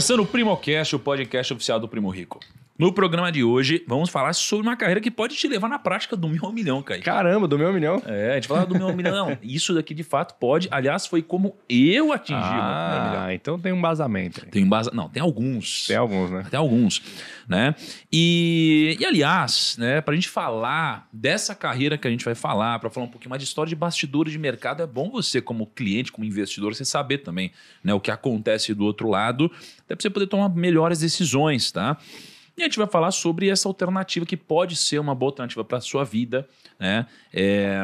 começando o Primocast, o podcast oficial do Primo Rico. No programa de hoje, vamos falar sobre uma carreira que pode te levar na prática do meu milhão, cara. Caramba, do meu milhão? É, a gente falava do meu milhão. isso daqui de fato pode. Aliás, foi como eu atingi ah, o meu ah, milhão. então tem um basamento. Tem um embasamento. Não, tem alguns. Tem alguns, né? Tem alguns, né? E, e aliás, né, a gente falar dessa carreira que a gente vai falar, para falar um pouquinho mais de história de bastidores de mercado, é bom você, como cliente, como investidor, você saber também né, o que acontece do outro lado até para você poder tomar melhores decisões, tá? E a gente vai falar sobre essa alternativa que pode ser uma boa alternativa para a sua vida, né? É,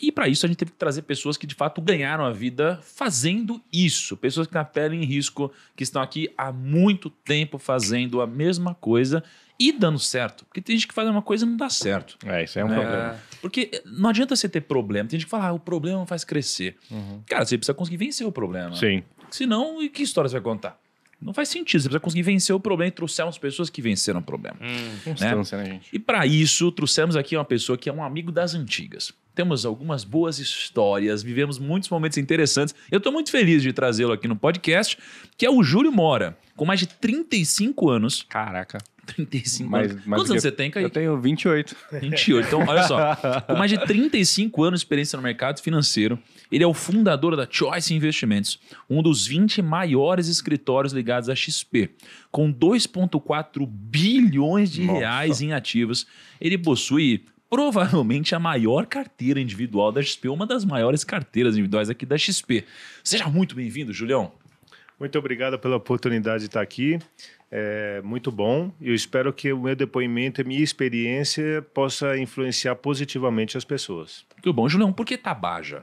e para isso a gente teve que trazer pessoas que de fato ganharam a vida fazendo isso, pessoas que na pele em risco, que estão aqui há muito tempo fazendo a mesma coisa e dando certo. Porque tem gente que faz uma coisa e não dá certo. É, isso é um problema. É, porque não adianta você ter problema. Tem gente que fala, ah, o problema faz crescer. Uhum. Cara, você precisa conseguir vencer o problema. Sim. Senão, e que história você vai contar? Não faz sentido. Você precisa conseguir vencer o problema e trouxermos pessoas que venceram o problema. Hum, né? né, e para isso, trouxemos aqui uma pessoa que é um amigo das antigas. Temos algumas boas histórias, vivemos muitos momentos interessantes. Eu estou muito feliz de trazê-lo aqui no podcast, que é o Júlio Mora, com mais de 35 anos. Caraca. 35 anos. Mais Quantos anos você tem, Kaique? Eu tenho 28. 28. Então, olha só. Com mais de 35 anos de experiência no mercado financeiro, ele é o fundador da Choice Investimentos, um dos 20 maiores escritórios ligados à XP. Com 2,4 bilhões de Nossa. reais em ativos, ele possui provavelmente a maior carteira individual da XP, uma das maiores carteiras individuais aqui da XP. Seja muito bem-vindo, Julião. Muito obrigado pela oportunidade de estar aqui. É muito bom. Eu espero que o meu depoimento e minha experiência possa influenciar positivamente as pessoas. Muito bom, Julião. Por que Tabaja?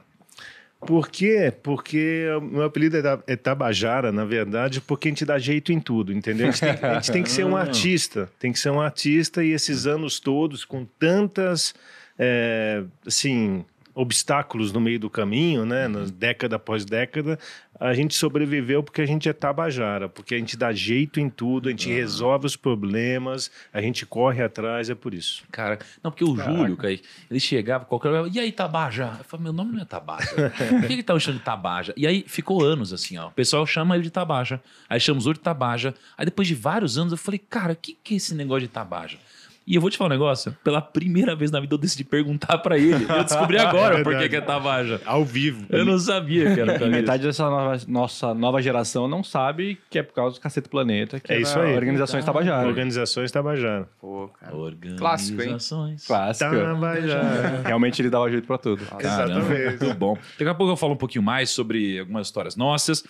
Por quê? Porque meu apelido é, é Tabajara, na verdade, porque a gente dá jeito em tudo, entendeu? A gente, tem, a gente tem que ser um ah. artista, tem que ser um artista e esses anos todos com tantas, é, assim, obstáculos no meio do caminho, né? Uhum. Década após década, a gente sobreviveu porque a gente é tabajara, porque a gente dá jeito em tudo, a gente uhum. resolve os problemas, a gente corre atrás, é por isso. Cara, não, porque o Caraca. Júlio, Kaique, ele chegava qualquer e aí, Tabaja? Eu falei, meu nome não é Tabaja. por que ele tá me chamando de Tabaja? E aí ficou anos assim, ó. O pessoal chama ele de Tabaja, aí chama os outros de Tabaja. Aí depois de vários anos eu falei, cara, o que, que é esse negócio de Tabaja? E eu vou te falar um negócio, pela primeira vez na vida eu decidi perguntar para ele. Eu descobri é agora é por que é Tavaja. Ao vivo. Eu não sabia que era Metade dessa nova, nossa nova geração não sabe que é por causa do Cacete Planeta, que é, é isso aí. Organizações então, Tabajara. Organizações Tabajara. Pô, cara. Clássico, hein? Clássico. Tabajara. Realmente ele dava jeito para tudo. Caramba, Exatamente. Muito bom. Daqui a pouco eu falo um pouquinho mais sobre algumas histórias nossas.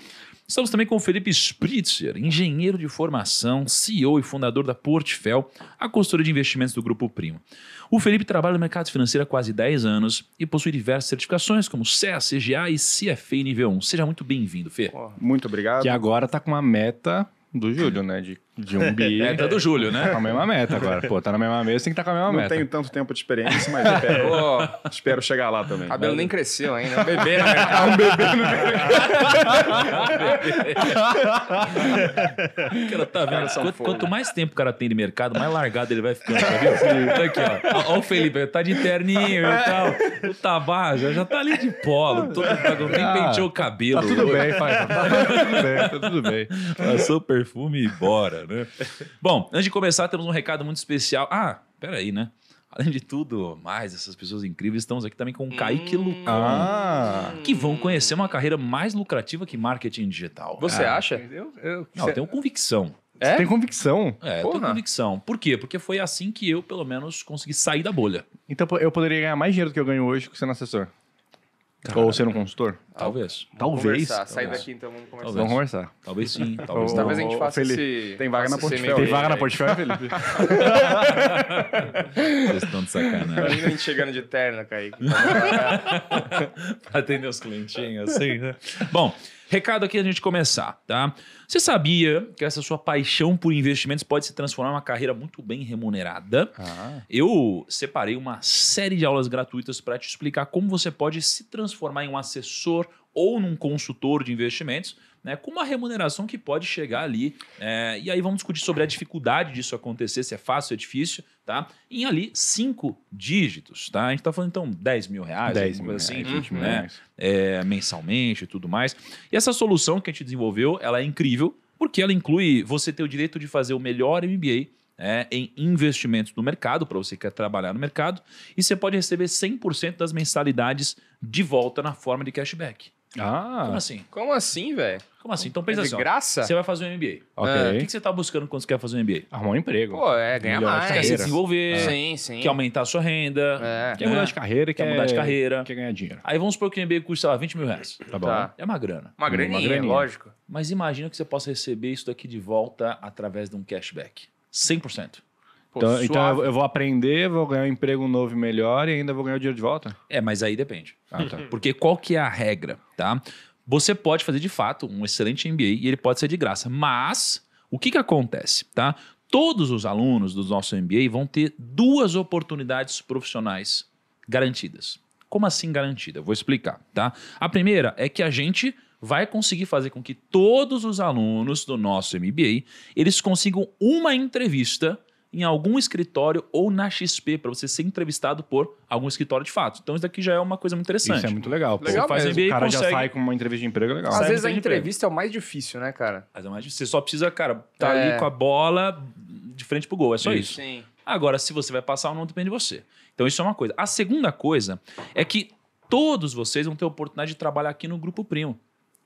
Estamos também com o Felipe Spritzer, engenheiro de formação, CEO e fundador da Portfel, a consultoria de investimentos do Grupo Primo. O Felipe trabalha no mercado financeiro há quase 10 anos e possui diversas certificações, como CEA, CGA e CFA nível 1. Seja muito bem-vindo, Fê. Muito obrigado. Que agora está com uma meta do Júlio, né? De de um bi. meta é, do Júlio, né? Com a mesma meta agora. Pô, tá na mesma mesa, tem que estar tá com a mesma não meta. Não tenho tanto tempo de experiência, mas espero, oh, espero chegar lá também. O cabelo nem cresceu ainda. Um bebê na né? é um bebê no mercado. cara, tá vendo? Quanto, quanto, mais tempo o cara tem de mercado, mais largado ele vai ficando, tá Tá aqui, ó. Ó o Felipe, tá de terninho e tal. O Tabaja já tá ali de polo. Todo, nem ah, penteou o cabelo. Tá tudo bem, pai. Tá tudo bem, tá tudo bem. Passou perfume e bora né? Bom, antes de começar, temos um recado muito especial. Ah, peraí, né? Além de tudo, mais essas pessoas incríveis, estamos aqui também com o Kaique hum, Lucão, ah, que vão conhecer uma carreira mais lucrativa que marketing digital. Você é. acha? Eu, eu, Não, eu tenho convicção. É? Você tem convicção. É, Porra. eu tenho convicção. Por quê? Porque foi assim que eu, pelo menos, consegui sair da bolha. Então eu poderia ganhar mais dinheiro do que eu ganho hoje sendo assessor. Ou sendo é um consultor? Talvez. Talvez. Vamos Conversar. Sai daqui então, vamos conversar. Vamos conversar. Talvez sim. Talvez, não. Talvez a gente faça Felipe. esse... Tem vaga na portfólio. Tem vaga na portfólio, Felipe? Vocês estão de sacanagem. Imagina a gente chegando de terno, Kaique. Pra atender os clientinhos, assim, né? Bom, Recado aqui a gente começar, tá? Você sabia que essa sua paixão por investimentos pode se transformar em uma carreira muito bem remunerada? Ah. Eu separei uma série de aulas gratuitas para te explicar como você pode se transformar em um assessor ou num consultor de investimentos né, com uma remuneração que pode chegar ali. É, e aí vamos discutir sobre a dificuldade disso acontecer, se é fácil ou é difícil, tá? Em ali cinco dígitos, tá? A gente está falando então 10 mil reais, 10 mil assim, né? reais, né? É, mensalmente e tudo mais. E essa solução que a gente desenvolveu, ela é incrível, porque ela inclui você ter o direito de fazer o melhor MBA é, em investimentos no mercado, para você que quer trabalhar no mercado, e você pode receber 100% das mensalidades de volta na forma de cashback. Ah. Como assim? Como assim, velho? Como assim? Então pensa é assim. graça? Você vai fazer um MBA. É, o que, você tá buscando quando você quer fazer um MBA? Arrumar um emprego. Pô, é ganhar Melhor mais. Quer se desenvolver. É. Sim, sim. Quer aumentar a sua renda. É. Quer mudar de é. carreira. Quer, quer mudar de carreira. Quer ganhar dinheiro. Aí vamos supor que o MBA custa, sei lá, 20 mil reais. Tá bom. Tá. É uma grana. Uma grana, uma lógico. Mas imagina que você possa receber isso daqui de volta através de um cashback. 100%. Pô, então, então, eu vou aprender, vou ganhar um emprego novo e melhor e ainda vou ganhar o dinheiro de volta? É, mas aí depende. Ah, tá. Porque qual que é a regra, tá? Você pode fazer de fato um excelente MBA e ele pode ser de graça, mas o que que acontece, tá? Todos os alunos do nosso MBA vão ter duas oportunidades profissionais garantidas. Como assim garantida? Vou explicar, tá? A primeira é que a gente vai conseguir fazer com que todos os alunos do nosso MBA, eles consigam uma entrevista em algum escritório ou na XP para você ser entrevistado por algum escritório de fato. Então isso daqui já é uma coisa muito interessante. Isso é muito legal. Pô. faz MBA o cara consegue... já sai com uma entrevista de emprego é legal. Às sai vezes a entrevista é o mais difícil, né, cara? Mas é mais difícil. Você só precisa, cara, tá é... ali com a bola de frente pro gol, é só isso. isso. Sim. Agora, se você vai passar ou não, depende de você. Então, isso é uma coisa. A segunda coisa é que todos vocês vão ter a oportunidade de trabalhar aqui no Grupo Primo.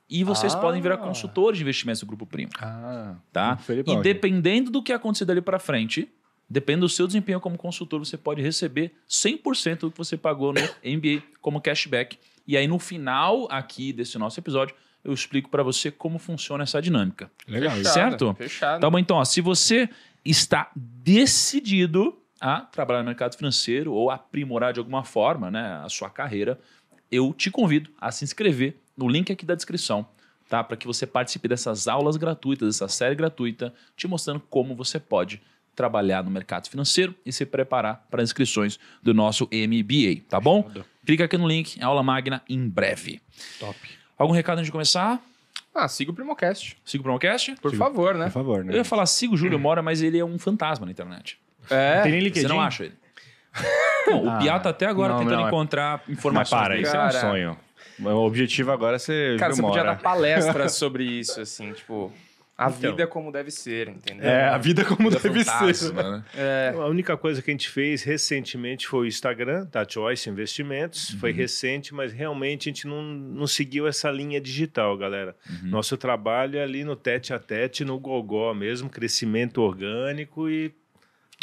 E vocês ah. podem virar consultores de investimentos do Grupo Primo. Ah, tá? E dependendo do que acontecer dali para frente, Dependendo do seu desempenho como consultor, você pode receber 100% do que você pagou no MBA como cashback. E aí, no final aqui desse nosso episódio, eu explico para você como funciona essa dinâmica. Legal. Fechado, certo? Fechado. Tá bom, então, ó, se você está decidido a trabalhar no mercado financeiro ou aprimorar de alguma forma né, a sua carreira, eu te convido a se inscrever no link aqui da descrição, tá? Para que você participe dessas aulas gratuitas, dessa série gratuita, te mostrando como você pode trabalhar no mercado financeiro e se preparar para inscrições do nosso MBA, tá bom? Clica aqui no link, aula magna em breve. Top. Algum recado antes de começar? Ah, siga o Primocast. Siga o Primocast? Por favor, né? Por favor, né? Eu ia falar siga o Júlio hum. Mora, mas ele é um fantasma na internet. É. Não tem nem LinkedIn? Você não acha ele. Bom, tá ah, o Piata até agora não, tentando não, é- encontrar informações. Mas para, isso cara. é um sonho. O objetivo agora é ser. Cara, você mora. podia dar palestra sobre isso, assim, tipo. A então, vida é como deve ser, entendeu? É, a vida é como vida deve ser. Né? É. A única coisa que a gente fez recentemente foi o Instagram, da Choice Investimentos. Uhum. Foi recente, mas realmente a gente não, não seguiu essa linha digital, galera. Uhum. Nosso trabalho é ali no tete a tete, no gogó mesmo, crescimento orgânico e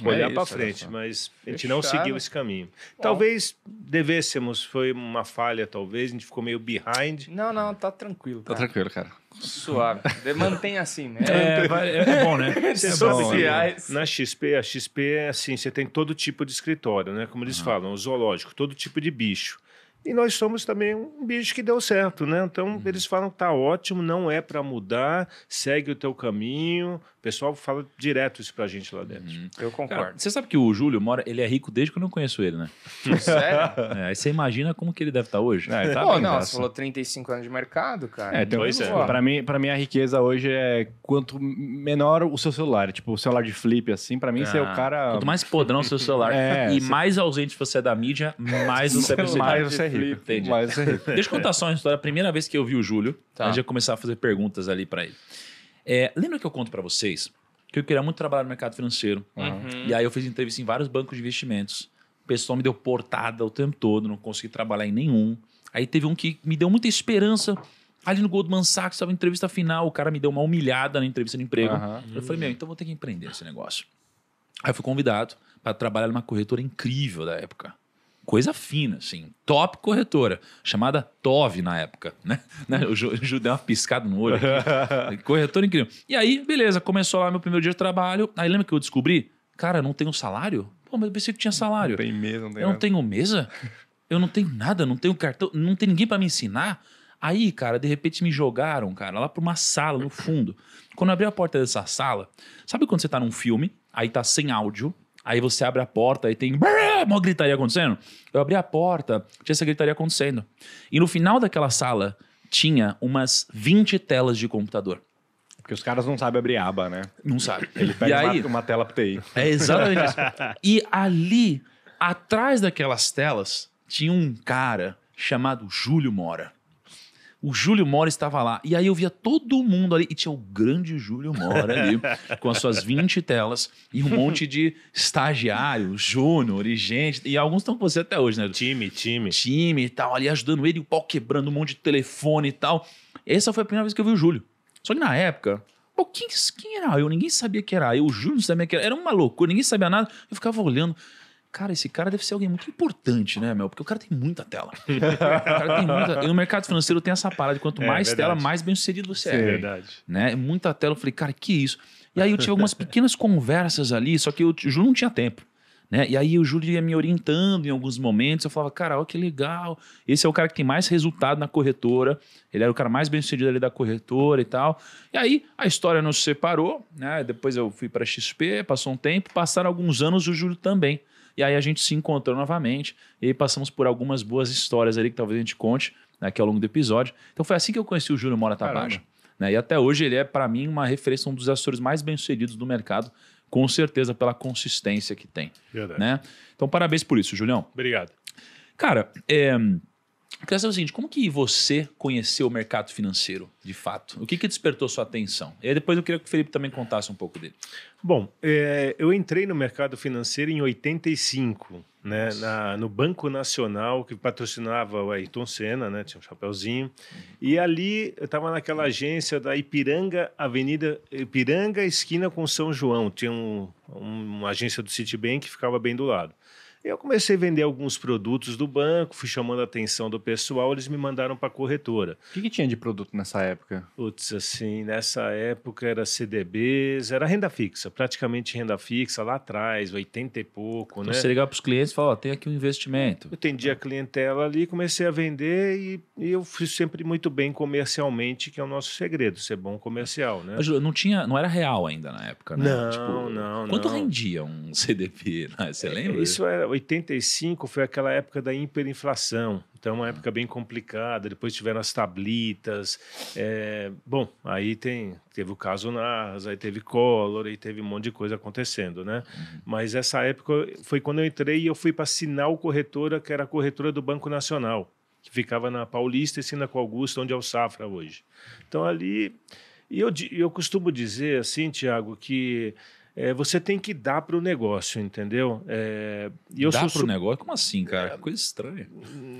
é olhar é para frente, mas a gente Fechado. não seguiu esse caminho. Talvez devêssemos, foi uma falha, talvez, a gente ficou meio behind. Não, não, tá tranquilo. Tá cara. Tá tranquilo, cara. Suave. Mantém assim, né? É, é, é bom, né? Você é bom, né? na XP, a XP é assim, você tem todo tipo de escritório, né? Como eles uhum. falam, o zoológico, todo tipo de bicho. E nós somos também um bicho que deu certo, né? Então uhum. eles falam, tá ótimo, não é para mudar, segue o teu caminho, pessoal fala direto isso pra gente lá dentro. Uhum. Eu concordo. Cara, você sabe que o Júlio mora, ele é rico desde que eu não conheço ele, né? Sério? É, aí você imagina como que ele deve estar tá hoje. Não, tá Pô, não, você falou 35 anos de mercado, cara. É, então, pois é. Tipo, pra mim, pra mim, a riqueza hoje é quanto menor o seu celular. Tipo, o celular de flip, assim, pra mim, ah, você é o ah, cara... Quanto mais podrão o seu celular é, e você... mais ausente você é da mídia, mais você é Mais você é rico. Entendi. Mais você é rico. Deixa eu contar só uma história. A primeira vez que eu vi o Júlio, tá. a gente ia começar a fazer perguntas ali pra ele. É, lembra que eu conto para vocês que eu queria muito trabalhar no mercado financeiro. Uhum. E aí eu fiz entrevista em vários bancos de investimentos. O pessoal me deu portada o tempo todo, não consegui trabalhar em nenhum. Aí teve um que me deu muita esperança. Ali no Goldman Sachs, estava em entrevista final, o cara me deu uma humilhada na entrevista de emprego. Uhum. Eu falei, meu, então vou ter que empreender esse negócio. Aí eu fui convidado para trabalhar numa corretora incrível da época coisa fina, assim, top corretora, chamada Tov na época, né? né? O Ju deu uma piscada no olho. Aqui. corretora incrível. E aí, beleza, começou lá meu primeiro dia de trabalho. Aí lembra que eu descobri? Cara, não tenho salário? Pô, mas eu pensei que tinha salário. Não tem mesa, não tem Eu nada. não tenho mesa? Eu não tenho nada, não tenho cartão, não tem ninguém para me ensinar. Aí, cara, de repente me jogaram, cara, lá pra uma sala no fundo. Quando eu abri a porta dessa sala, sabe quando você tá num filme, aí tá sem áudio, Aí você abre a porta e tem uma gritaria acontecendo. Eu abri a porta, tinha essa gritaria acontecendo. E no final daquela sala tinha umas 20 telas de computador. Porque os caras não sabem abrir aba, né? Não sabe. Ele pega e aí, uma, tela pro TI. É exatamente isso. E ali, atrás daquelas telas, tinha um cara chamado Júlio Mora. O Júlio Mora estava lá. E aí eu via todo mundo ali. E tinha o grande Júlio Mora ali, com as suas 20 telas e um monte de estagiário, júnior e gente. E alguns estão com você até hoje, né? Time, time. Time e tal, ali ajudando ele, o pau quebrando, um monte de telefone e tal. Essa foi a primeira vez que eu vi o Júlio. Só que na época, Pô, quem, quem, era eu? Ninguém sabia que era eu. O Júlio não sabia que era. Era uma loucura, ninguém sabia nada. Eu ficava olhando cara, esse cara deve ser alguém muito importante, né, meu? Porque o cara tem muita tela. tem muita... E no mercado financeiro tem essa parada de quanto é, mais verdade. tela, mais bem sucedido você Sim. é. É verdade. Né? Muita tela. Eu falei, cara, que isso? E aí eu tive algumas pequenas conversas ali, só que eu, o Júlio não tinha tempo. Né? E aí o Júlio ia me orientando em alguns momentos. Eu falava, cara, olha que legal. Esse é o cara que tem mais resultado na corretora. Ele era o cara mais bem sucedido ali da corretora e tal. E aí a história nos separou, né? Depois eu fui para XP, passou um tempo, passaram alguns anos o Júlio também. E aí a gente se encontrou novamente e passamos por algumas boas histórias ali que talvez a gente conte né, aqui ao longo do episódio. Então foi assim que eu conheci o Júlio Mora Tabaja. Né? E até hoje ele é, para mim, uma referência, um dos assessores mais bem-sucedidos do mercado, com certeza pela consistência que tem. Verdade. Né? Então parabéns por isso, Julião. Obrigado. Cara, é eu queria saber o seguinte, como que você conheceu o mercado financeiro, de fato? O que, que despertou sua atenção? E depois eu queria que o Felipe também contasse um pouco dele. Bom, é, eu entrei no mercado financeiro em 85, né, na, no Banco Nacional, que patrocinava o Ayrton Senna, né, tinha um chapéuzinho. Uhum. E ali eu estava naquela agência da Ipiranga, Avenida Ipiranga, esquina com São João. Tinha um, um, uma agência do Citibank que ficava bem do lado. Eu comecei a vender alguns produtos do banco, fui chamando a atenção do pessoal, eles me mandaram para a corretora. O que, que, tinha de produto nessa época? Putz, assim, nessa época era CDBs, era renda fixa, praticamente renda fixa lá atrás, 80 e pouco, então, né? Você ligava para os clientes e falava, oh, tem aqui um investimento. Eu atendia a né? clientela ali, comecei a vender e, e, eu fui sempre muito bem comercialmente, que é o nosso segredo, ser bom comercial, né? Mas não, tinha, não era real ainda na época, né? Não, tipo, não, Quanto não. rendia um CDB? Né? Você é, lembra? Isso era 85 foi aquela época da hiperinflação, então uma época bem complicada. Depois tiveram as tablitas. É, bom, aí tem, teve o caso nas aí teve Collor, aí teve um monte de coisa acontecendo, né? Uhum. Mas essa época foi quando eu entrei e eu fui para Sinal Corretora, que era a corretora do Banco Nacional, que ficava na Paulista, ensina com Augusta, onde é o Safra hoje. Então ali. E eu, eu costumo dizer, assim, Tiago, que é, você tem que dar para o negócio, entendeu? É, e eu Dá para o su... negócio? Como assim, cara? É... Coisa estranha.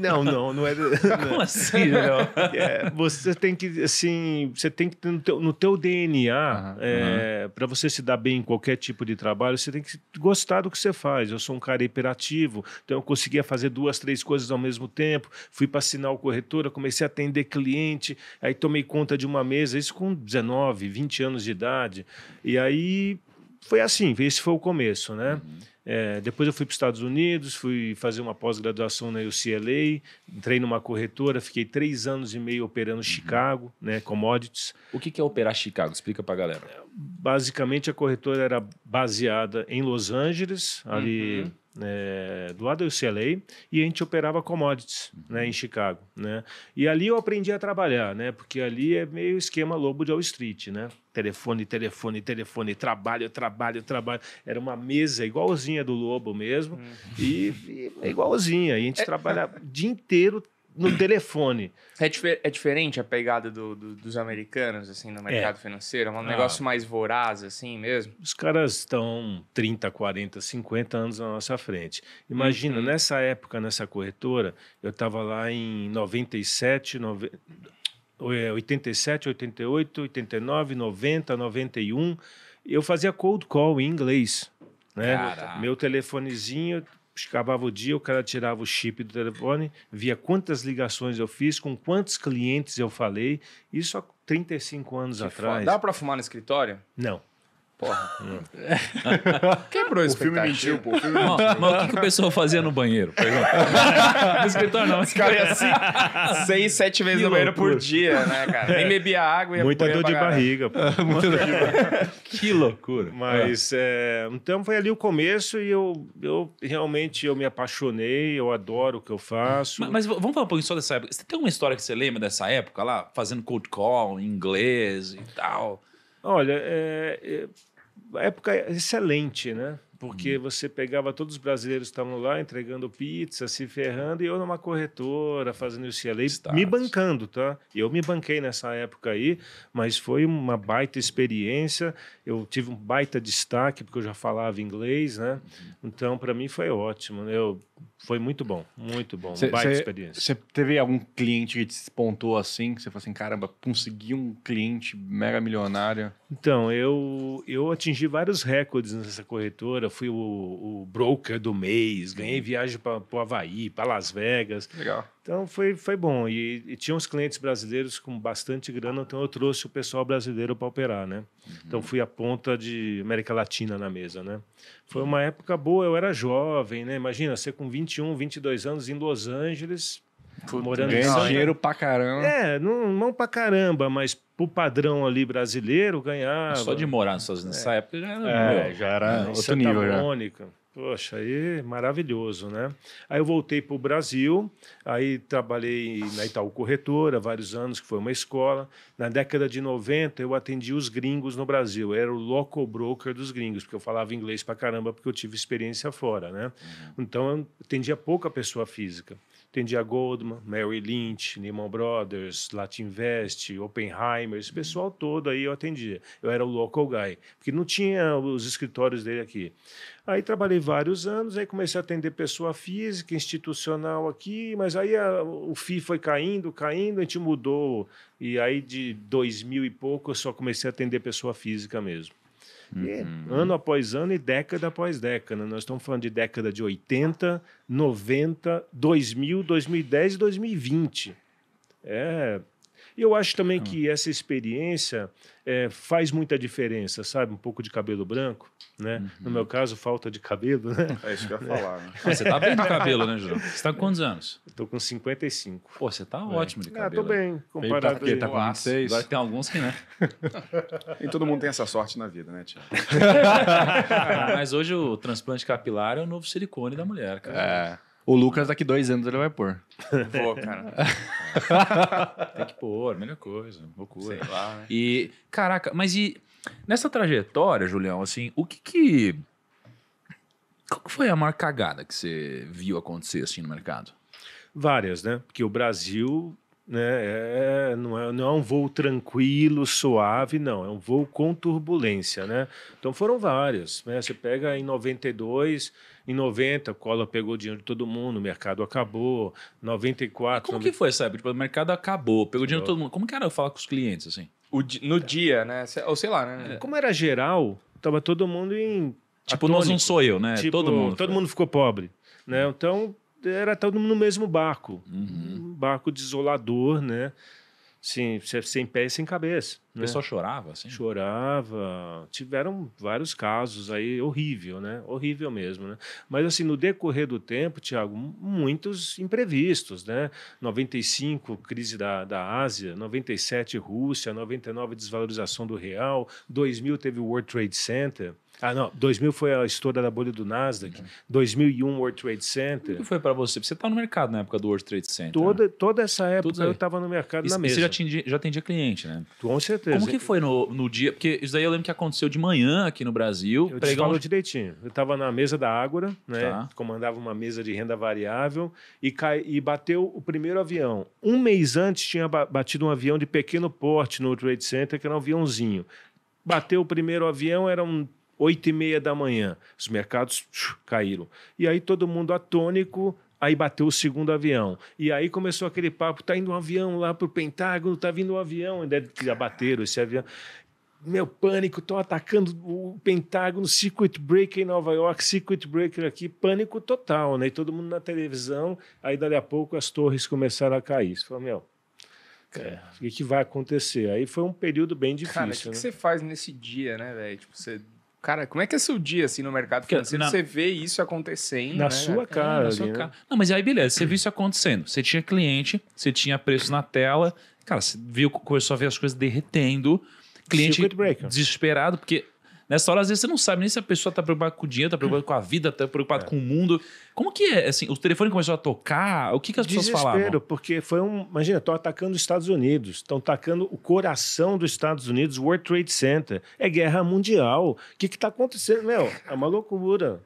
Não, não, não é. Como assim, é, Você tem que, assim, você tem que ter no teu, no teu DNA, uhum. É, para você se dar bem em qualquer tipo de trabalho, você tem que gostar do que você faz. Eu sou um cara hiperativo, então eu conseguia fazer duas, três coisas ao mesmo tempo. Fui para o corretora, comecei a atender cliente, aí tomei conta de uma mesa, isso com 19, 20 anos de idade. E aí aí foi assim, esse foi o começo, né? Uhum. É, depois eu fui para os Estados Unidos, fui fazer uma pós-graduação na UCLA, entrei numa corretora, fiquei três anos e meio operando uhum. Chicago, né, commodities. O que, que é operar Chicago? Explica para a galera. Basicamente, a corretora era baseada em Los Angeles, ali uhum é, do lado do UCLA e a gente operava commodities uhum. né, em Chicago. Né? E ali eu aprendi a trabalhar, né? porque ali é meio esquema lobo de Wall Street. Né? Telefone, telefone, telefone, trabalho, trabalho, trabalho. Era uma mesa igualzinha do lobo mesmo hum. e, e, é igualzinha. E a gente é. trabalhava o dia inteiro no telefone. É, difer é diferente a pegada do, do, dos americanos, assim, no mercado é. financeiro? É um ah, negócio mais voraz, assim mesmo? Os caras estão 30, 40, 50 anos na nossa frente. Imagina, uhum. nessa época, nessa corretora, eu estava lá em 97, 90, 87, 88, 89, 90, 91. Eu fazia cold call em inglês. Né? Meu telefonezinho acabava o dia, o cara tirava o chip do telefone, via quantas ligações eu fiz, com quantos clientes eu falei. Isso há 35 anos que atrás. Foda. Dá para fumar no escritório? Não. Porra. Quebrou esse filme mentiu, pô. O Mas, o que, o pessoal fazia no banheiro? Pergunta. No escritório não. Os caras iam assim, seis, sete vezes que no banheiro por dia, né, cara? Nem bebia água e Muita dor de barriga, pô. Muita dor de barriga. Que loucura. Mas, é. É, então foi ali o começo e eu, eu realmente eu me apaixonei, eu adoro o que eu faço. Mas, mas vamos falar um pouquinho só dessa época. Você tem uma história que você lembra dessa época lá, fazendo cold call em inglês e tal? Olha, é, é época excelente, né? Porque hum. você pegava todos os brasileiros que estavam lá entregando pizza, se ferrando, e eu numa corretora, fazendo o CLA, me bancando, tá? Eu me banquei nessa época aí, mas foi uma baita experiência. Eu tive um baita destaque, porque eu já falava inglês, né? Uhum. Então, para mim foi ótimo, né? Eu foi muito bom, muito bom. Cê, baita cê, experiência. Você teve algum cliente que te despontou assim, que você falou assim, caramba, consegui um cliente mega milionário? Então, eu, eu atingi vários recordes nessa corretora, fui o, o broker do mês, ganhei viagem para o Havaí, para Las Vegas. Legal. Então foi, foi bom. E, e tinha uns clientes brasileiros com bastante grana, então eu trouxe o pessoal brasileiro para operar, né? Uhum. Então fui a ponta de América Latina na mesa, né? Foi uhum. uma época boa, eu era jovem, né? Imagina, você com 21, 22 anos em Los Angeles, Puta, morando em dinheiro pra caramba. É, não, não pra caramba, mas pro padrão ali brasileiro ganhar. Só de morar é. nessa é. época já era, é, meu, já era é, outro nível. Mônica. Já. Poxa, aí maravilhoso, né? Aí eu voltei para o Brasil, aí trabalhei na Itaú Corretora vários anos, que foi uma escola. Na década de 90, eu atendi os gringos no Brasil, eu era o local broker dos gringos, porque eu falava inglês para caramba, porque eu tive experiência fora, né? Uhum. Então, eu atendia pouca pessoa física atendia Goldman, Mary Lynch, Lehman Brothers, Latinvest, Oppenheimer, esse pessoal todo aí eu atendia. Eu era o local guy, porque não tinha os escritórios dele aqui. Aí trabalhei vários anos, aí comecei a atender pessoa física, institucional aqui, mas aí a, o FI foi caindo, caindo, a gente mudou. E aí de 2000 e pouco eu só comecei a atender pessoa física mesmo. Uhum. ano após ano e década após década. Né? Nós estamos falando de década de 80, 90, 2000, 2010 e 2020. É e eu acho também ah. que essa experiência é, faz muita diferença, sabe? Um pouco de cabelo branco, né? Uhum. No meu caso, falta de cabelo, né? É isso que eu ia falar, né? Ah, você tá bem de cabelo, né, João? Você tá com quantos anos? tô com 55. Pô, você tá é. ótimo de cabelo. Ah, tô bem. Comparado com tá, tá com 26. Agora tem alguns que, né? e todo mundo tem essa sorte na vida, né, Tiago? Mas hoje o transplante capilar é o novo silicone da mulher, cara. É. O Lucas, daqui dois anos, ele vai pôr. Vou, cara. Tem que pôr, melhor coisa. Loucura. Sei lá, né? E, caraca, mas e nessa trajetória, Julião, assim, o que que. Qual que foi a maior cagada que você viu acontecer assim no mercado? Várias, né? Porque o Brasil né? É, é, não, é, não é um voo tranquilo, suave, não. É um voo com turbulência, né? Então foram várias Né? Você pega em 92, em 90, a cola pegou dinheiro de todo mundo, o mercado acabou. 94. Como 90... que foi essa época? Tipo, o mercado acabou, pegou dinheiro de todo mundo. Como que era eu falar com os clientes assim? O, no dia, né? Ou sei lá, né? É. Como era geral, tava todo mundo em. Tipo, atônico. nós não sou eu, né? Tipo, todo mundo. Todo mundo ficou pobre. Né? Então, era todo mundo no mesmo barco. Uhum. Um barco desolador, né? Sim, sem pé e sem cabeça. O né? pessoal chorava, assim? Chorava. Tiveram vários casos aí, horrível, né? Horrível mesmo, né? Mas, assim, no decorrer do tempo, Tiago, muitos imprevistos, né? 95, crise da, da Ásia. 97, Rússia. 99, desvalorização do real. 2000, teve o World Trade Center. Ah, não. 2000 foi a estoura da bolha do Nasdaq. Uhum. 2001, World Trade Center. O que foi para você? Você estava tá no mercado na época do World Trade Center. Toda, né? toda essa época eu estava no mercado e, na mesa. você já atendia, já atendia cliente, né? Com certeza. Como que foi no, no dia? Porque isso daí eu lembro que aconteceu de manhã aqui no Brasil. Eu pregão... te falo direitinho. Eu estava na mesa da Ágora, né? Tá. Comandava uma mesa de renda variável e, cai, e bateu o primeiro avião. Um mês antes tinha batido um avião de pequeno porte no Trade Center, que era um aviãozinho. Bateu o primeiro avião, era um 8 e meia da manhã, os mercados caíram. E aí todo mundo atônico, aí bateu o segundo avião. E aí começou aquele papo: tá indo um avião lá pro Pentágono, tá vindo um avião, ainda já bateram esse avião. Meu pânico, estão atacando o Pentágono, circuit breaker em Nova York, circuit breaker aqui, pânico total, né? E todo mundo na televisão, aí dali a pouco as torres começaram a cair. Você falou, meu, é, é o que, vai acontecer? Aí foi um período bem difícil. Cara, o que, né? que, você faz nesse dia, né, velho? Tipo, você Cara, como é que é seu dia assim no mercado financeiro? Na... Você vê isso acontecendo. Na né? sua cara. É, na sua né? Não, mas aí beleza, você viu isso acontecendo. Você tinha cliente, você tinha preço na tela. Cara, você viu, começou a ver as coisas derretendo. Cliente desesperado, porque Nessa hora, às vezes, você não sabe nem se a pessoa está preocupada com o dinheiro, está preocupada com a vida, está preocupada é. com o mundo. Como que é? Assim, o telefone começou a tocar? O que, que as Desespero, pessoas falavam? Desespero, porque foi um... Imagina, estão atacando os Estados Unidos. Estão atacando o coração dos Estados Unidos, World Trade Center. É guerra mundial. O que está acontecendo? Meu, é uma loucura.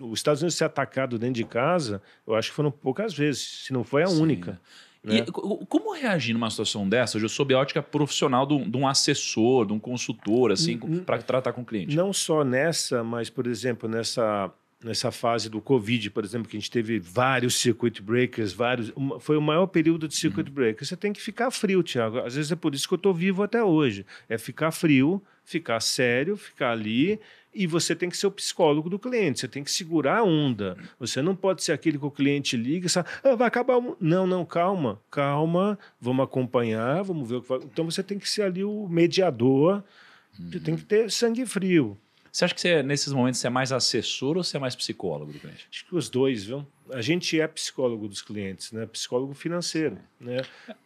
Os Estados Unidos ser atacado dentro de casa, eu acho que foram poucas vezes, se não foi a Sim. única. E né? como reagir numa situação dessa? Hoje eu sou biótica profissional de um, de um assessor, de um consultor, assim, para tratar com o cliente. Não só nessa, mas, por exemplo, nessa nessa fase do Covid, por exemplo, que a gente teve vários circuit breakers, vários, uma, foi o maior período de circuit uhum. breakers. Você tem que ficar frio, Tiago. Às vezes é por isso que eu estou vivo até hoje. É ficar frio, ficar sério, ficar ali e você tem que ser o psicólogo do cliente, você tem que segurar a onda. Você não pode ser aquele que o cliente liga e sai. ah, vai acabar. O... Não, não, calma, calma, vamos acompanhar, vamos ver o que vai. Então você tem que ser ali o mediador, uhum. você tem que ter sangue frio. Você acha que você, nesses momentos você é mais assessor ou você é mais psicólogo do cliente? Acho que os dois, viu? a gente é psicólogo dos clientes, né? Psicólogo financeiro, né?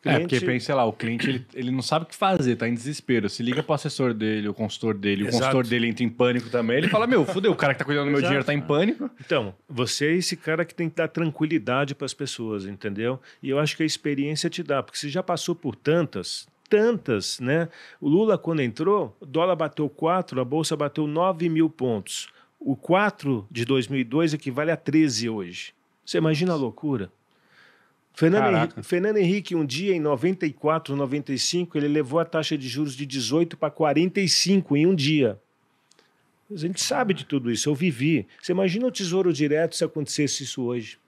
Cliente... É, porque, pensa, sei lá, o cliente, ele, ele não sabe o que fazer, tá em desespero. Se liga pro assessor dele, o consultor dele, Exato. o consultor dele entra em pânico também. Ele fala, meu, fudeu, o cara que tá cuidando do meu Exato. dinheiro tá em pânico. Então, você é esse cara que tem que dar tranquilidade para as pessoas, entendeu? E eu acho que a experiência te dá, porque você já passou por tantas, tantas, né? O Lula, quando entrou, o dólar bateu 4, a bolsa bateu 9 mil pontos. O 4 de 2002 equivale a 13 hoje. Você imagina a loucura? Fernando Henrique, Fernando Henrique, um dia em 94, 95, ele levou a taxa de juros de 18 para 45 em um dia. A gente sabe de tudo isso, eu vivi. Você imagina o Tesouro Direto se acontecesse isso hoje?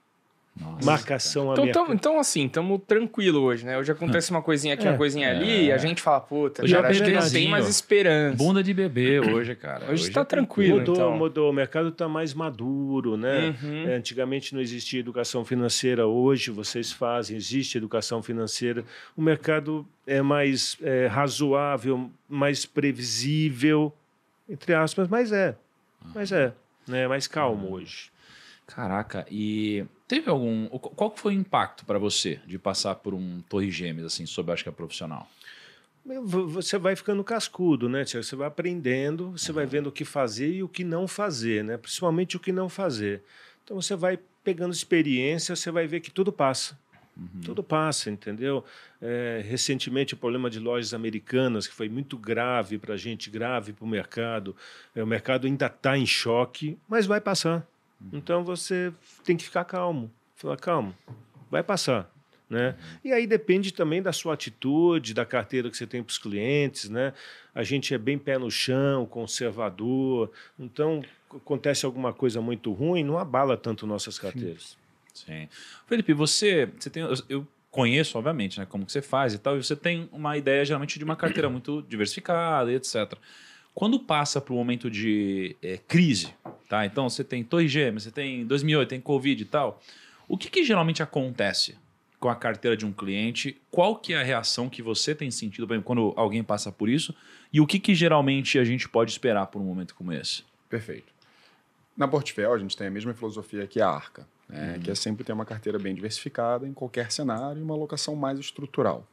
Nossa, marcação então, tamo, então, assim, estamos tranquilo hoje, né? Hoje acontece uma coisinha aqui, é, uma coisinha ali, é. e a gente fala, puta, já é não tem mais esperança. Bunda de bebê hoje, cara. Hoje, está é tranquilo. Mudou, então. mudou. O mercado está mais maduro, né? Uhum. É, antigamente não existia educação financeira, hoje vocês fazem, existe educação financeira. O mercado é mais é, razoável, mais previsível, entre aspas, mas é. Mas é. Né? Mais calmo uhum. hoje. Caraca, e Teve algum. Qual foi o impacto para você de passar por um Torre Gêmeas, assim, sob acho que é profissional? Você vai ficando cascudo, né, Tiago? Você vai aprendendo, você uhum. vai vendo o que fazer e o que não fazer, né? Principalmente o que não fazer. Então você vai pegando experiência, você vai ver que tudo passa. Uhum. Tudo passa, entendeu? É, recentemente, o problema de lojas americanas, que foi muito grave para a gente, grave para o mercado. É, o mercado ainda está em choque, mas vai passar. Uhum. Então você tem que ficar calmo, falar calmo, vai passar, né? Uhum. E aí depende também da sua atitude, da carteira que você tem para os clientes, né? A gente é bem pé no chão, conservador, então acontece alguma coisa muito ruim, não abala tanto nossas carteiras. Sim. Felipe, você, você tem, eu conheço obviamente, né, como que você faz e tal, e você tem uma ideia geralmente de uma carteira muito diversificada, e etc. Quando passa para o momento de é, crise, tá? Então você tem Torre Gêmea, você tem 2008, tem Covid e tal. O que, que geralmente acontece com a carteira de um cliente? Qual que é a reação que você tem sentido exemplo, quando alguém passa por isso? E o que, que geralmente a gente pode esperar por um momento como esse? Perfeito. Na Portfel, a gente tem a mesma filosofia que a Arca, né? uhum. que é sempre ter uma carteira bem diversificada em qualquer cenário e uma alocação mais estrutural.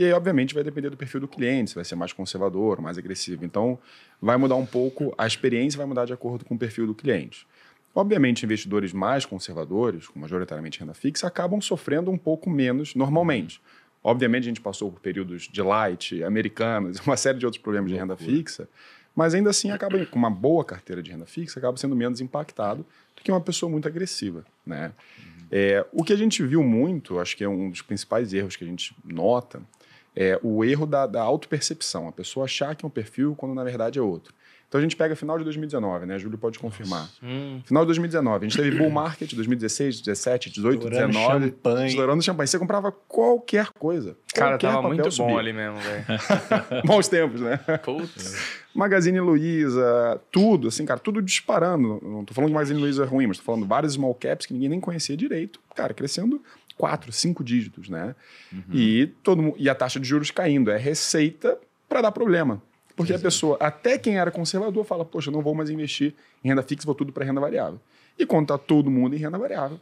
E aí, obviamente, vai depender do perfil do cliente, se vai ser mais conservador, mais agressivo. Então, vai mudar um pouco, a experiência vai mudar de acordo com o perfil do cliente. Obviamente, investidores mais conservadores, com majoritariamente renda fixa, acabam sofrendo um pouco menos normalmente. Obviamente, a gente passou por períodos de light, americanas, uma série de outros problemas de renda fixa, mas ainda assim acaba com uma boa carteira de renda fixa, acaba sendo menos impactado do que uma pessoa muito agressiva. Né? Uhum. É, o que a gente viu muito, acho que é um dos principais erros que a gente nota, é, o erro da, da autopercepção, a pessoa achar que é um perfil quando na verdade é outro. Então a gente pega final de 2019, né? Júlio pode confirmar. Hum. Final de 2019, a gente teve bull market 2016, 17, 18, Durando 19. Champanhe. Estourando champanhe. Você comprava qualquer coisa. Cara, qualquer tava muito subia. bom ali mesmo, velho. Bons tempos, né? Putz. Magazine Luiza, tudo, assim, cara, tudo disparando. Não tô falando que Magazine Luiza é ruim, mas tô falando vários small caps que ninguém nem conhecia direito, cara, crescendo quatro, cinco dígitos, né? Uhum. E, todo, e a taxa de juros caindo. É receita para dar problema. Porque Exato. a pessoa, até quem era conservador, fala: Poxa, não vou mais investir em renda fixa, vou tudo para renda variável. E quando está todo mundo em renda variável,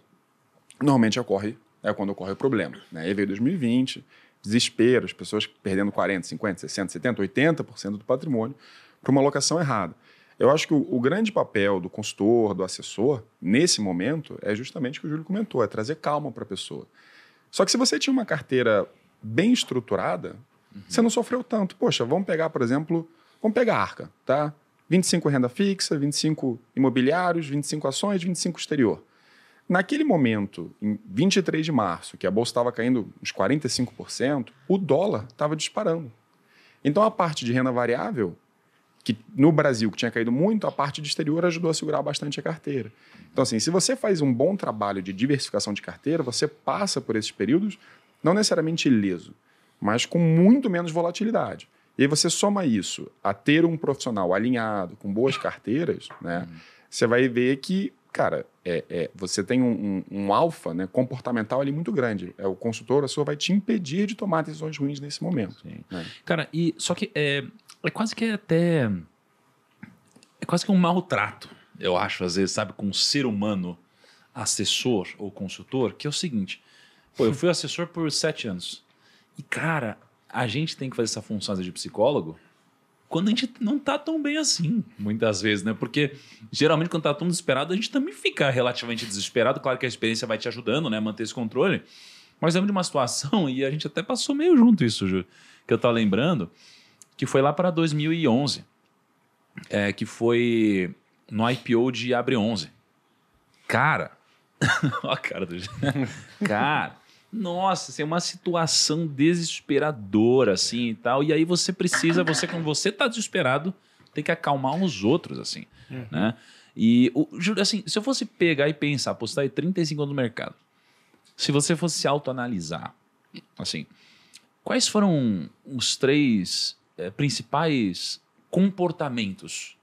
normalmente ocorre, é quando ocorre o problema. Né? E veio 2020, desespero, as pessoas perdendo 40, 50, 60, 70, 80% do patrimônio para uma alocação errada. Eu acho que o, o, grande papel do consultor, do assessor, nesse momento, é justamente o que o Júlio comentou, é trazer calma para a pessoa. Só que se você tinha uma carteira bem estruturada, uhum. você não sofreu tanto. Poxa, vamos pegar, por exemplo, vamos pegar a Arca, tá? 25 renda fixa, 25 imobiliários, 25 ações, 25 exterior. Naquele momento, em 23 de março, que a bolsa estava caindo uns 45%, o dólar estava disparando. Então a parte de renda variável que no Brasil, que tinha caído muito, a parte de exterior ajudou a segurar bastante a carteira. Então, assim, se você faz um bom trabalho de diversificação de carteira, você passa por esses períodos, não necessariamente ileso, mas com muito menos volatilidade. E aí você soma isso a ter um profissional alinhado, com boas carteiras, né? Você vai ver que, cara, é, é você tem um, um, um alfa né, comportamental ali muito grande. É, o consultor, a sua, vai te impedir de tomar decisões ruins nesse momento. Né? Cara, e só que... É é quase que é até. É quase que um maltrato, eu acho, às vezes, sabe, com um ser humano assessor ou consultor, que é o seguinte: pô, eu fui assessor por sete anos. E, cara, a gente tem que fazer essa função de psicólogo quando a gente não tá tão bem assim, muitas vezes, né? Porque geralmente quando tá tão desesperado, a gente também fica relativamente desesperado. Claro que a experiência vai te ajudando, né? Manter esse controle. Mas lembro de uma situação, e a gente até passou meio junto isso, Ju, que eu tava lembrando, que foi lá para 2011, é, que foi no IPO de Abre 11. Cara, ó a cara do... cara, nossa, assim, é uma situação desesperadora, assim, e tal. E aí você precisa, você quando você tá desesperado, tem que acalmar os outros, assim, uhum. né? E, o, juro, assim, se eu fosse pegar e pensar, postar aí 35 anos no mercado, se você fosse se autoanalisar, assim, quais foram os três é, principais comportamentos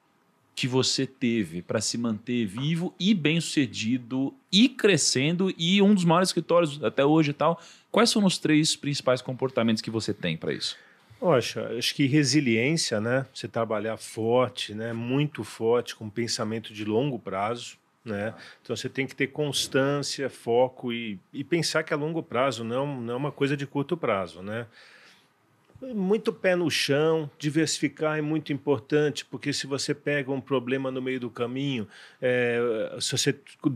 que você teve para se manter vivo e bem sucedido e crescendo e um dos maiores escritórios até hoje e tal? Quais são os três principais comportamentos que você tem para isso? Poxa, acho que resiliência, né? Você trabalhar forte, né? Muito forte, com pensamento de longo prazo, né? Então você tem que ter constância, foco e, e pensar que a é longo prazo não, não é uma coisa de curto prazo, né? Muito pé no chão, diversificar é muito importante, porque se você pega um problema no meio do caminho, é, se você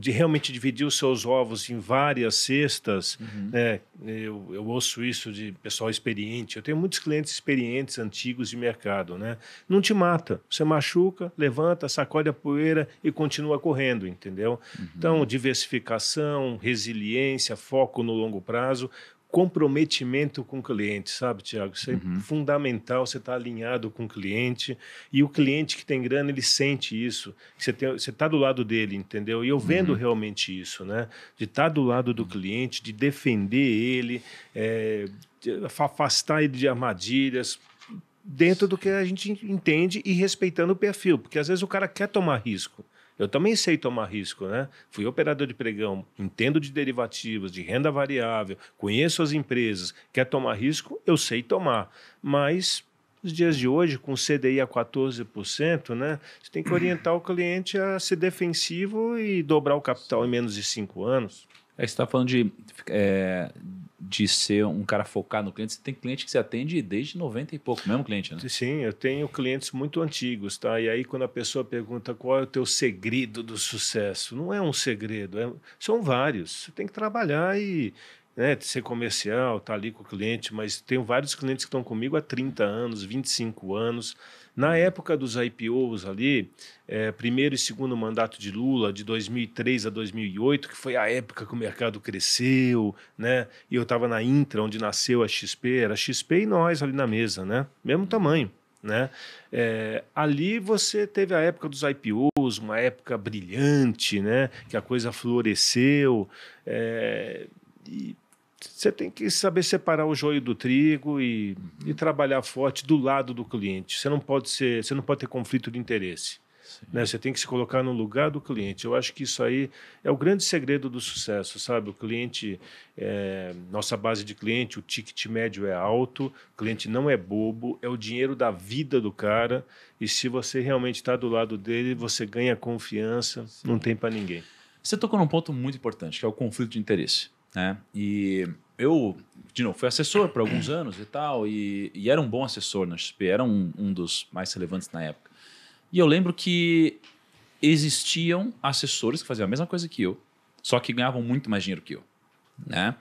realmente dividir os seus ovos em várias cestas, uhum. né, eu, eu, ouço isso de pessoal experiente, eu tenho muitos clientes experientes, antigos de mercado, né? não te mata, você machuca, levanta, sacode a poeira e continua correndo, entendeu? Uhum. Então, diversificação, resiliência, foco no longo prazo, comprometimento com o cliente, sabe, Tiago? Isso é uhum. fundamental, você está alinhado com o cliente. E o cliente que tem grana, ele sente isso. Você está do lado dele, entendeu? E eu vendo uhum. realmente isso, né? De estar tá do lado do uhum. cliente, de defender ele, é, de afastar ele de armadilhas, dentro do que a gente entende e respeitando o perfil. Porque às vezes o cara quer tomar risco. Eu também sei tomar risco, né? Fui operador de pregão, entendo de derivativos, de renda variável, conheço as empresas. Quer tomar risco? Eu sei tomar. Mas nos dias de hoje, com CDI a 14%, né, você tem que orientar o cliente a ser defensivo e dobrar o capital em menos de 5 anos. É, você está falando de, é, de ser um cara focado no cliente. Você tem cliente que você atende desde 90 e pouco, mesmo cliente, né? Sim, eu tenho clientes muito antigos, tá? E aí quando a pessoa pergunta qual é o teu segredo do sucesso, não é um segredo, é, são vários. Você tem que trabalhar e né, ser comercial, estar tá ali com o cliente, mas tenho vários clientes que estão comigo há 30 anos, 25 anos, na época dos IPOs ali, é, primeiro e segundo mandato de Lula, de 2003 a 2008, que foi a época que o mercado cresceu, né? E eu estava na Intra, onde nasceu a XP, era XP e nós ali na mesa, né? Mesmo tamanho. Né? É, ali você teve a época dos IPOs, uma época brilhante, né? que a coisa floresceu. É, e você tem que saber separar o joio do trigo e, e, trabalhar forte do lado do cliente. Você não pode ser, você não pode ter conflito de interesse. Né? Você tem que se colocar no lugar do cliente. Eu acho que isso aí é o grande segredo do sucesso, sabe? O cliente, é, nossa base de cliente, o ticket médio é alto, o cliente não é bobo, é o dinheiro da vida do cara. E se você realmente está do lado dele, você ganha confiança, Sim. não tem para ninguém. Você tocou num ponto muito importante, que é o conflito de interesse. Né? E eu, de novo, fui assessor por alguns anos e tal, e, e era um bom assessor na XP, era um, um dos mais relevantes na época. E eu lembro que existiam assessores que faziam a mesma coisa que eu, só que ganhavam muito mais dinheiro que eu, né?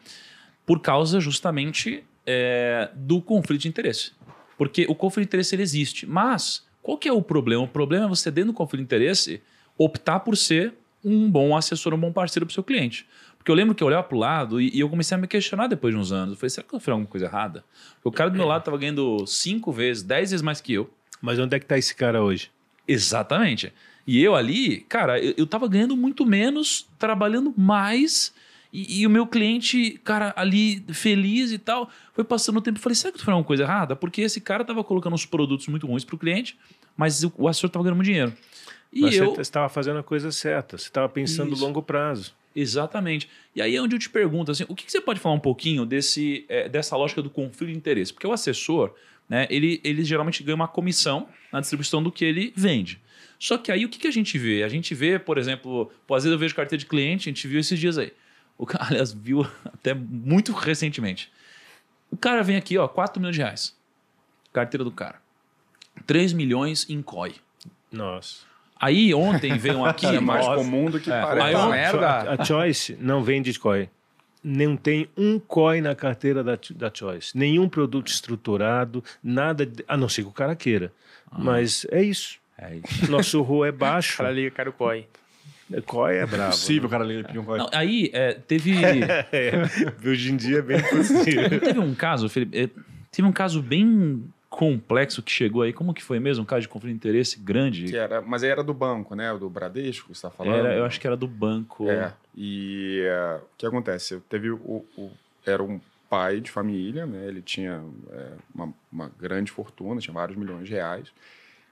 Por causa justamente é, do conflito de interesse. Porque o conflito de interesse ele existe, mas qual que é o problema? O problema é você dentro do conflito de interesse optar por ser um bom assessor, um bom parceiro para o seu cliente. Porque eu lembro que eu olhava pro lado e, e eu comecei a me questionar depois de uns anos. Eu falei, será que eu fiz alguma coisa errada? Porque o cara do meu lado tava ganhando cinco vezes, dez vezes mais que eu. Mas onde é que tá esse cara hoje? Exatamente. E eu ali, cara, eu, eu tava ganhando muito menos, trabalhando mais. E, e, o meu cliente, cara, ali feliz e tal, foi passando o tempo. Eu falei, será que eu fiz alguma coisa errada? Porque esse cara tava colocando uns produtos muito ruins pro cliente, mas o, o assessor tava ganhando muito dinheiro. E mas eu... você estava fazendo a coisa certa, você estava pensando Isso. longo prazo. Exatamente. E aí é onde eu te pergunto, assim, o que, que você pode falar um pouquinho desse, é, dessa lógica do conflito de interesse? Porque o assessor, né, ele, ele geralmente ganha uma comissão na distribuição do que ele vende. Só que aí o que, que a gente vê? A gente vê, por exemplo, pô, às vezes eu vejo carteira de cliente, a gente viu esses dias aí. O cara, aliás, viu até muito recentemente. O cara vem aqui, ó, 4 milhões de reais. Carteira do cara. 3 milhões em COI. Nossa. Aí ontem veio aqui. É mais comum do que é. parece. Aí, então, a, merda. A, Choice não vende Bitcoin. Não tem um COI na carteira da, da Choice. Nenhum produto estruturado, nada. De, a não ser que o cara queira. Ah. Mas é isso. É isso. Nosso RO é baixo. Fala ali, cara, o COI. É, Coy é bravo. É possível né? o cara ligar pedir um Coy. aí, é, teve. é, hoje em dia é bem possível. teve um caso, Felipe. É, teve um caso bem complexo que chegou aí. Como que foi mesmo? Um caso de conflito de interesse grande. Que era, mas era do banco, né? Do Bradesco, está falando? Era, eu acho que era do banco. É. E eh, o que acontece? Teve o, o, era um pai de família, né? Ele tinha é, uma, uma, grande fortuna, tinha vários milhões de reais.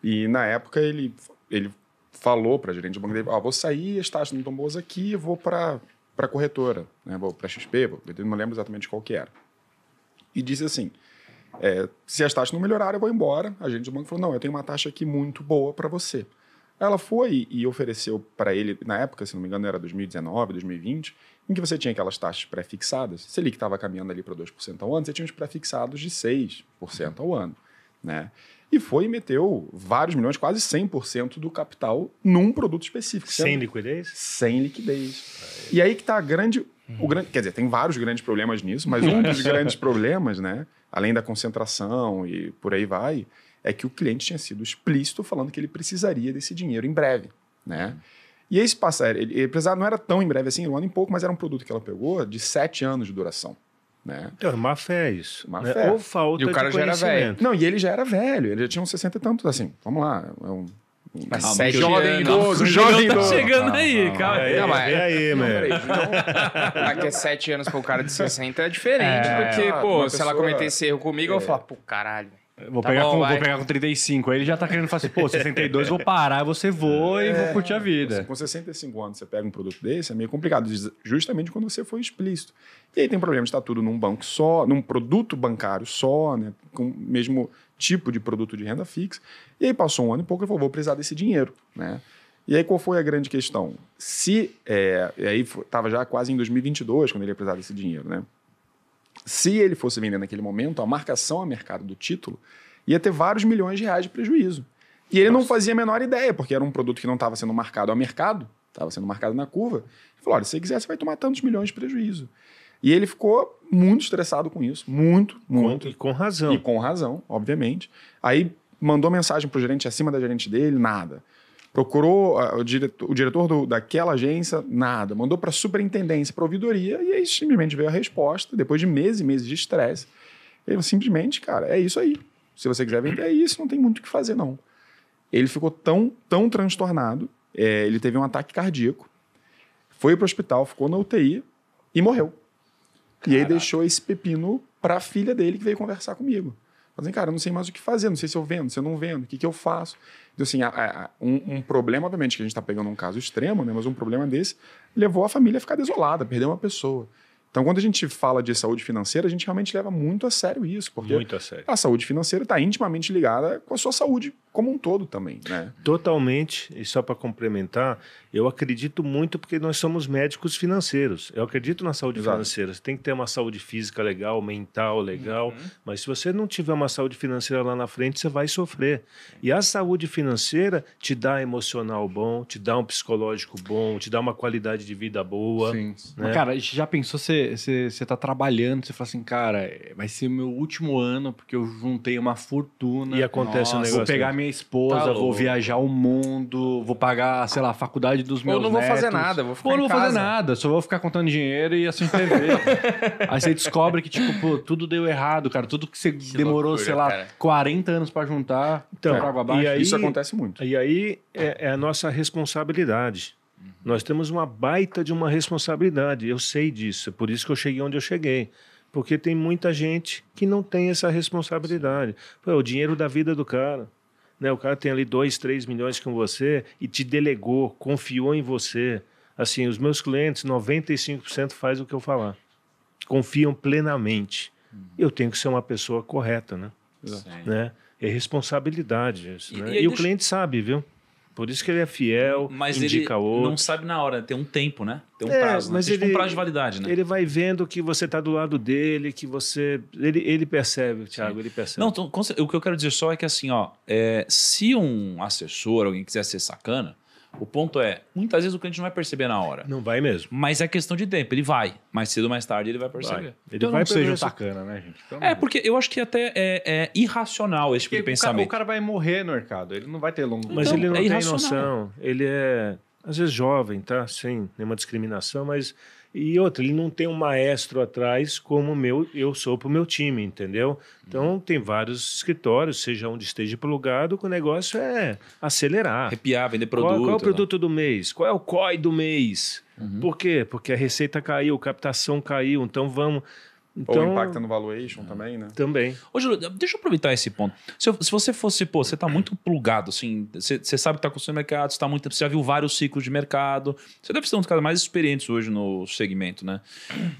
E na época ele, ele falou para a gerente do banco dele: ah, vou sair, as taxas não estão boas aqui, vou para para corretora, né? Vou para XP, vou, não lembro exatamente qual que era. E disse assim: é, se as taxas não melhorarem, eu vou embora. A gente do banco falou: não, eu tenho uma taxa aqui muito boa para você. Ela foi e ofereceu para ele, na época, se não me engano, era 2019, 2020, em que você tinha aquelas taxas pré-fixadas. que estava caminhando ali para 2% ao ano, você tinha os pré-fixados de 6% ao ano. Né? e foi e meteu vários milhões, quase 100% do capital num produto específico. Sem sendo, liquidez? Sem liquidez. E aí que está a grande, o grande... Quer dizer, tem vários grandes problemas nisso, mas um dos grandes problemas, né, além da concentração e por aí vai, é que o cliente tinha sido explícito falando que ele precisaria desse dinheiro em breve, né? E esse passar, ele, ele precisava, não era tão em breve assim, um ano e pouco, mas era um produto que ela pegou de sete anos de duração. Né? Então, é, má fé isso. Má né? fé. Ou falta e o cara já era velho. Não, e ele já era velho, ele já tinha uns 60 e tantos, assim, vamos lá, é um... Mas ah, sete jovem idoso, um jovem tá idoso. Tá chegando não, aí, não, calma aí. Não, mas, é aí, não, mano. Então, daqui a sete anos pra um cara de 60 é diferente, é, porque, pô, pessoa... se ela cometer esse erro comigo, é. eu vou é. falar, pô, caralho, Vou, tá pegar bom, com, vou pegar com 35. Aí ele já tá querendo falar assim, pô, 62, vou parar, você vou é, e vou curtir a vida. Com 65 anos você pega um produto desse, é meio complicado, justamente quando você foi explícito. E aí tem problema de estar tudo num banco só, num produto bancário só, né? Com o mesmo tipo de produto de renda fixa. E aí passou um ano e pouco e falou, vou precisar desse dinheiro, né? E aí qual foi a grande questão? Se, é, e aí estava já quase em 2022 quando ele ia precisar desse dinheiro, né? Se ele fosse vender naquele momento, a marcação a mercado do título ia ter vários milhões de reais de prejuízo. E ele Nossa. não fazia a menor ideia, porque era um produto que não estava sendo marcado a mercado, estava sendo marcado na curva. Ele falou: olha, se você quiser, você vai tomar tantos milhões de prejuízo. E ele ficou muito estressado com isso, muito, muito. e com razão. E com razão, obviamente. Aí mandou mensagem para o gerente acima da gerente dele, nada. Procurou ah, o, diretor, o diretor do, daquela agência, nada. Mandou para a superintendência, para ouvidoria, e aí simplesmente veio a resposta, depois de meses e meses de estresse. Ele simplesmente, cara, é isso aí. Se você quiser vender, é isso, não tem muito o que fazer, não. Ele ficou tão, tão transtornado, é, ele teve um ataque cardíaco, foi para o hospital, ficou na UTI e morreu. Caraca. E aí deixou esse pepino para a filha dele que veio conversar comigo. Falei assim, cara, eu não sei mais o que fazer, não sei se eu vendo, se eu não vendo, o que, que eu faço. Então, assim, a, a, um, um, problema, obviamente, que a gente está pegando um caso extremo, né, mas um problema desse levou a família a ficar desolada, perder uma pessoa. Então, quando a gente fala de saúde financeira, a gente realmente leva muito a sério isso, porque muito a, sério. a saúde financeira está intimamente ligada com a sua saúde como um todo também, né? Totalmente. E só para complementar, eu acredito muito porque nós somos médicos financeiros. Eu acredito na saúde Exato. financeira. Você tem que ter uma saúde física legal, mental legal. Uhum. Mas se você não tiver uma saúde financeira lá na frente, você vai sofrer. E a saúde financeira te dá emocional bom, te dá um psicológico bom, te dá uma qualidade de vida boa. Sim. Né? Mas, cara, já pensou você, você, você tá trabalhando, você fala assim, cara, vai ser meu último ano porque eu juntei uma fortuna. E acontece Nossa, um negócio. Vou pegar minha esposa, tá vou viajar o mundo, vou pagar, sei lá, a faculdade dos meus netos. Ou não netos, vou fazer nada, vou ficar Ou não vou fazer nada, só vou ficar contando dinheiro e assim TV. Aí você descobre que, tipo, pô, tudo deu errado, cara. Tudo que você que demorou, loucura, sei lá, cara. 40 anos para juntar, então, pra água abaixo. E aí, isso acontece muito. E aí é, é a nossa responsabilidade. Uhum. Nós temos uma baita de uma responsabilidade. Eu sei disso, é por isso que eu cheguei onde eu cheguei porque tem muita gente que não tem essa responsabilidade. Pô, é o dinheiro da vida do cara. Né? O cara tem ali 2, 3 milhões com você e te delegou, confiou em você. Assim, os meus clientes, 95% faz o que eu falar. Confiam plenamente. Uhum. Eu tenho que ser uma pessoa correta, né? Sim. né? É responsabilidade isso, e, né? e, e deixa... o cliente sabe, viu? Por isso que ele é fiel, mas indica ele outro. não sabe na hora, tem um tempo, né? Tem um é, prazo, né? mas tipo ele, um prazo de validade, né? Ele vai vendo que você está do lado dele, que você... Ele, ele percebe, Thiago, Sim. ele percebe. Não, então, o que eu quero dizer só é que assim, ó, é, se um assessor, alguém quiser ser sacana, o ponto é, muitas vezes o cliente não vai perceber na hora. Não vai mesmo. Mas é questão de tempo, ele vai. Mais cedo ou mais tarde ele vai perceber. Vai. Ele então, vai perceber essa sacana, né, gente? Então, é, porque eu acho que até é, é irracional esse tipo de pensamento. O cara, o cara vai morrer no mercado, ele não vai ter longo Mas então, ele não é tem irracional. noção, ele é, às vezes, jovem, tá? Sem nenhuma discriminação, mas e outra, ele não tem um maestro atrás como meu, eu sou para o meu time, entendeu? Então uhum. tem vários escritórios, seja onde esteja plugado, que o negócio é acelerar. Arrepiar, vender produto. Qual, qual é o produto do mês? Qual é o COI do mês? Uhum. Por quê? Porque a receita caiu, a captação caiu, então vamos então, Ou impacta no valuation também, né? Também. Ô, Júlio, deixa eu aproveitar esse ponto. Se, se você fosse, pô, você está muito plugado, assim, você, você sabe que está acontecendo no mercado, você, tá muito, você já viu vários ciclos de mercado, você deve ser um dos caras mais experientes hoje no segmento, né?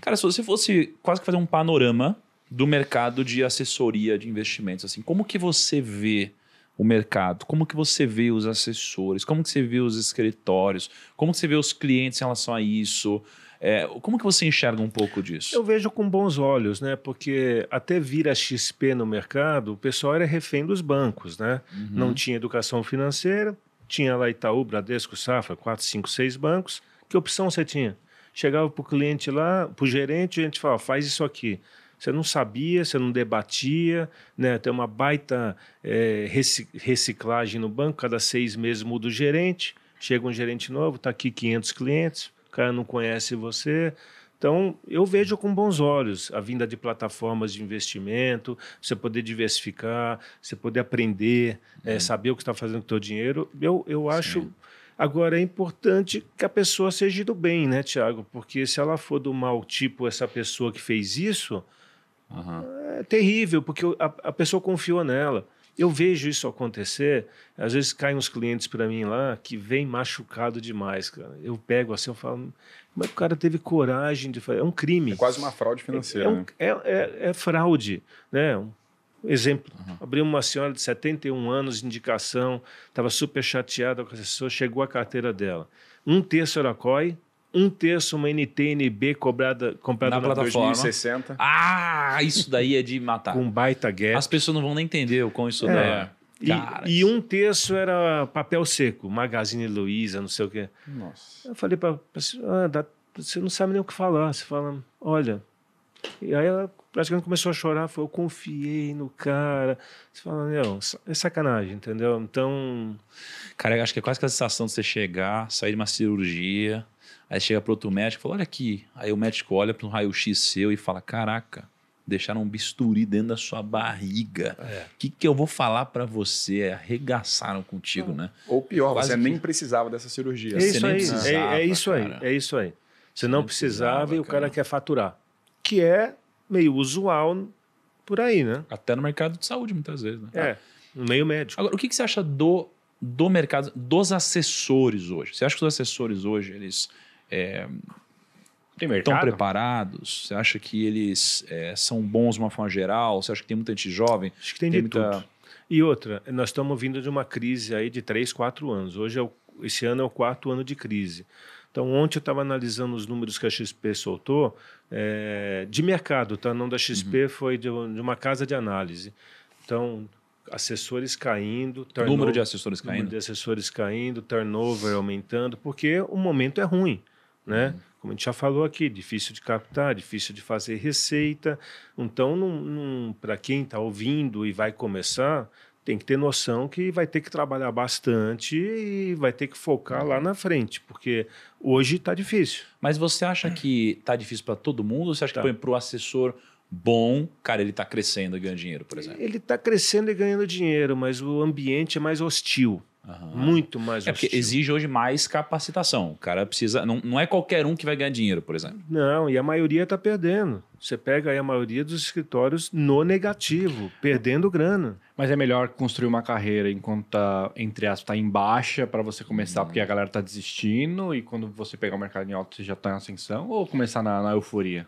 Cara, se você fosse quase que fazer um panorama do mercado de assessoria de investimentos, assim, como que você vê o mercado? Como que você vê os assessores? Como que você vê os escritórios? Como que você vê os clientes em relação a isso? É, como que você enxerga um pouco disso? Eu vejo com bons olhos, né? Porque até vir a XP no mercado, o pessoal era refém dos bancos, né? Uhum. Não tinha educação financeira, tinha lá Itaú, Bradesco, Safra, quatro, cinco, seis bancos. Que opção você tinha? Chegava para o cliente lá, para o gerente, a gente falava, faz isso aqui. Você não sabia, você não debatia, né? tem uma baita é, reciclagem no banco, cada seis meses muda o gerente, chega um gerente novo, está aqui 500 clientes, cara não conhece você. Então, eu vejo com bons olhos a vinda de plataformas de investimento, você poder diversificar, você poder aprender, é, saber o que está fazendo com o seu dinheiro. Eu, eu acho. Sim. Agora, é importante que a pessoa seja do bem, né, Tiago? Porque se ela for do mal, tipo essa pessoa que fez isso, uhum. é terrível, porque a, a pessoa confiou nela. Eu vejo isso acontecer, às vezes caem uns clientes para mim lá que vem machucado demais, cara. Eu pego assim, eu falo, mas o cara teve coragem de fazer? É um crime. É quase uma fraude é, financeira. É, é, um, né? É, é, é fraude, né? Um exemplo, uhum. abriu uma senhora de 71 anos, indicação, estava super chateada com a assessora, chegou a carteira dela. Um terço era COI, um terço uma NTNB cobrada, comprada na, na plataforma. 2060. Ah, isso daí é de matar. Com baita guerra. As pessoas não vão nem entender o quão isso é. é. E, e, um terço era papel seco, Magazine Luiza, não sei o quê. Nossa. Eu falei para ah, você não sabe nem o que falar. Você fala, olha. E aí ela praticamente começou a chorar, falou, eu confiei no cara. Você fala, não, é sacanagem, entendeu? Então. Cara, eu acho que é quase que a sensação de você chegar, sair de uma cirurgia, Aí chega para outro médico e fala: Olha aqui. Aí o médico olha para um raio-x seu e fala: Caraca, deixaram um bisturi dentro da sua barriga. É. O é. que, que eu vou falar para você? É, arregaçaram contigo, né? Ou pior, Quase você que... nem precisava dessa cirurgia. É isso aí. É, é, isso aí. É isso aí. Você não, precisava, e o cara, cara quer faturar. Que é meio usual por aí, né? Até no mercado de saúde, muitas vezes, né? É, no meio médico. Agora, o que, que você acha do, do mercado, dos assessores hoje? Você acha que os assessores hoje, eles é, estão preparados? Você acha que eles é, são bons de uma forma geral? Você acha que tem muita gente jovem? Acho que tem, tem de muita... tudo. E outra, nós estamos vindo de uma crise aí de 3, 4 anos. Hoje é o, esse ano é o quarto ano de crise. Então, ontem eu estava analisando os números que a XP soltou é, de mercado, tá? Não da XP, uhum. foi de, de uma casa de análise. Então, assessores caindo, número de assessores caindo, número de assessores caindo, turnover aumentando, porque o momento é ruim né? Uhum. Como a gente já falou aqui, difícil de captar, difícil de fazer receita. Então, para quem está ouvindo e vai começar, tem que ter noção que vai ter que trabalhar bastante e vai ter que focar lá na frente, porque hoje está difícil. Mas você acha que está difícil para todo mundo? Você acha tá. que para o assessor bom, cara, ele está crescendo e ganhando dinheiro, por exemplo? Ele está crescendo e ganhando dinheiro, mas o ambiente é mais hostil. Uhum. Muito mais é porque exige hoje mais capacitação. O cara precisa. Não, não é qualquer um que vai ganhar dinheiro, por exemplo. Não, e a maioria está perdendo. Você pega aí a maioria dos escritórios no negativo, perdendo grana. Mas é melhor construir uma carreira enquanto tá, entre aspas, está em baixa para você começar, uhum. porque a galera está desistindo, e quando você pegar o mercado em alto, você já está em ascensão, ou começar na, na euforia?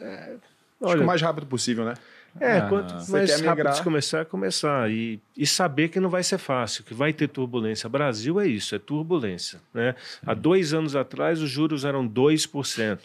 É, olha, Acho que o mais rápido possível, né? É, ah, quanto mais rápido migrar... começar, começar. E, e saber que não vai ser fácil, que vai ter turbulência. Brasil é isso, é turbulência. Né? Há uhum. dois anos atrás, os juros eram 2%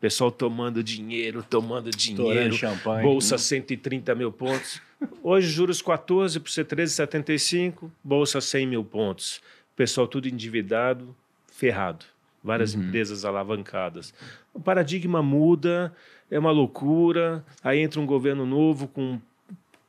pessoal tomando dinheiro, tomando dinheiro, bolsa né? 130 mil pontos. Hoje, juros 14 por ser 13,75, bolsa 100 mil pontos. Pessoal tudo endividado, ferrado. Várias uhum. empresas alavancadas o paradigma muda, é uma loucura. Aí entra um governo novo com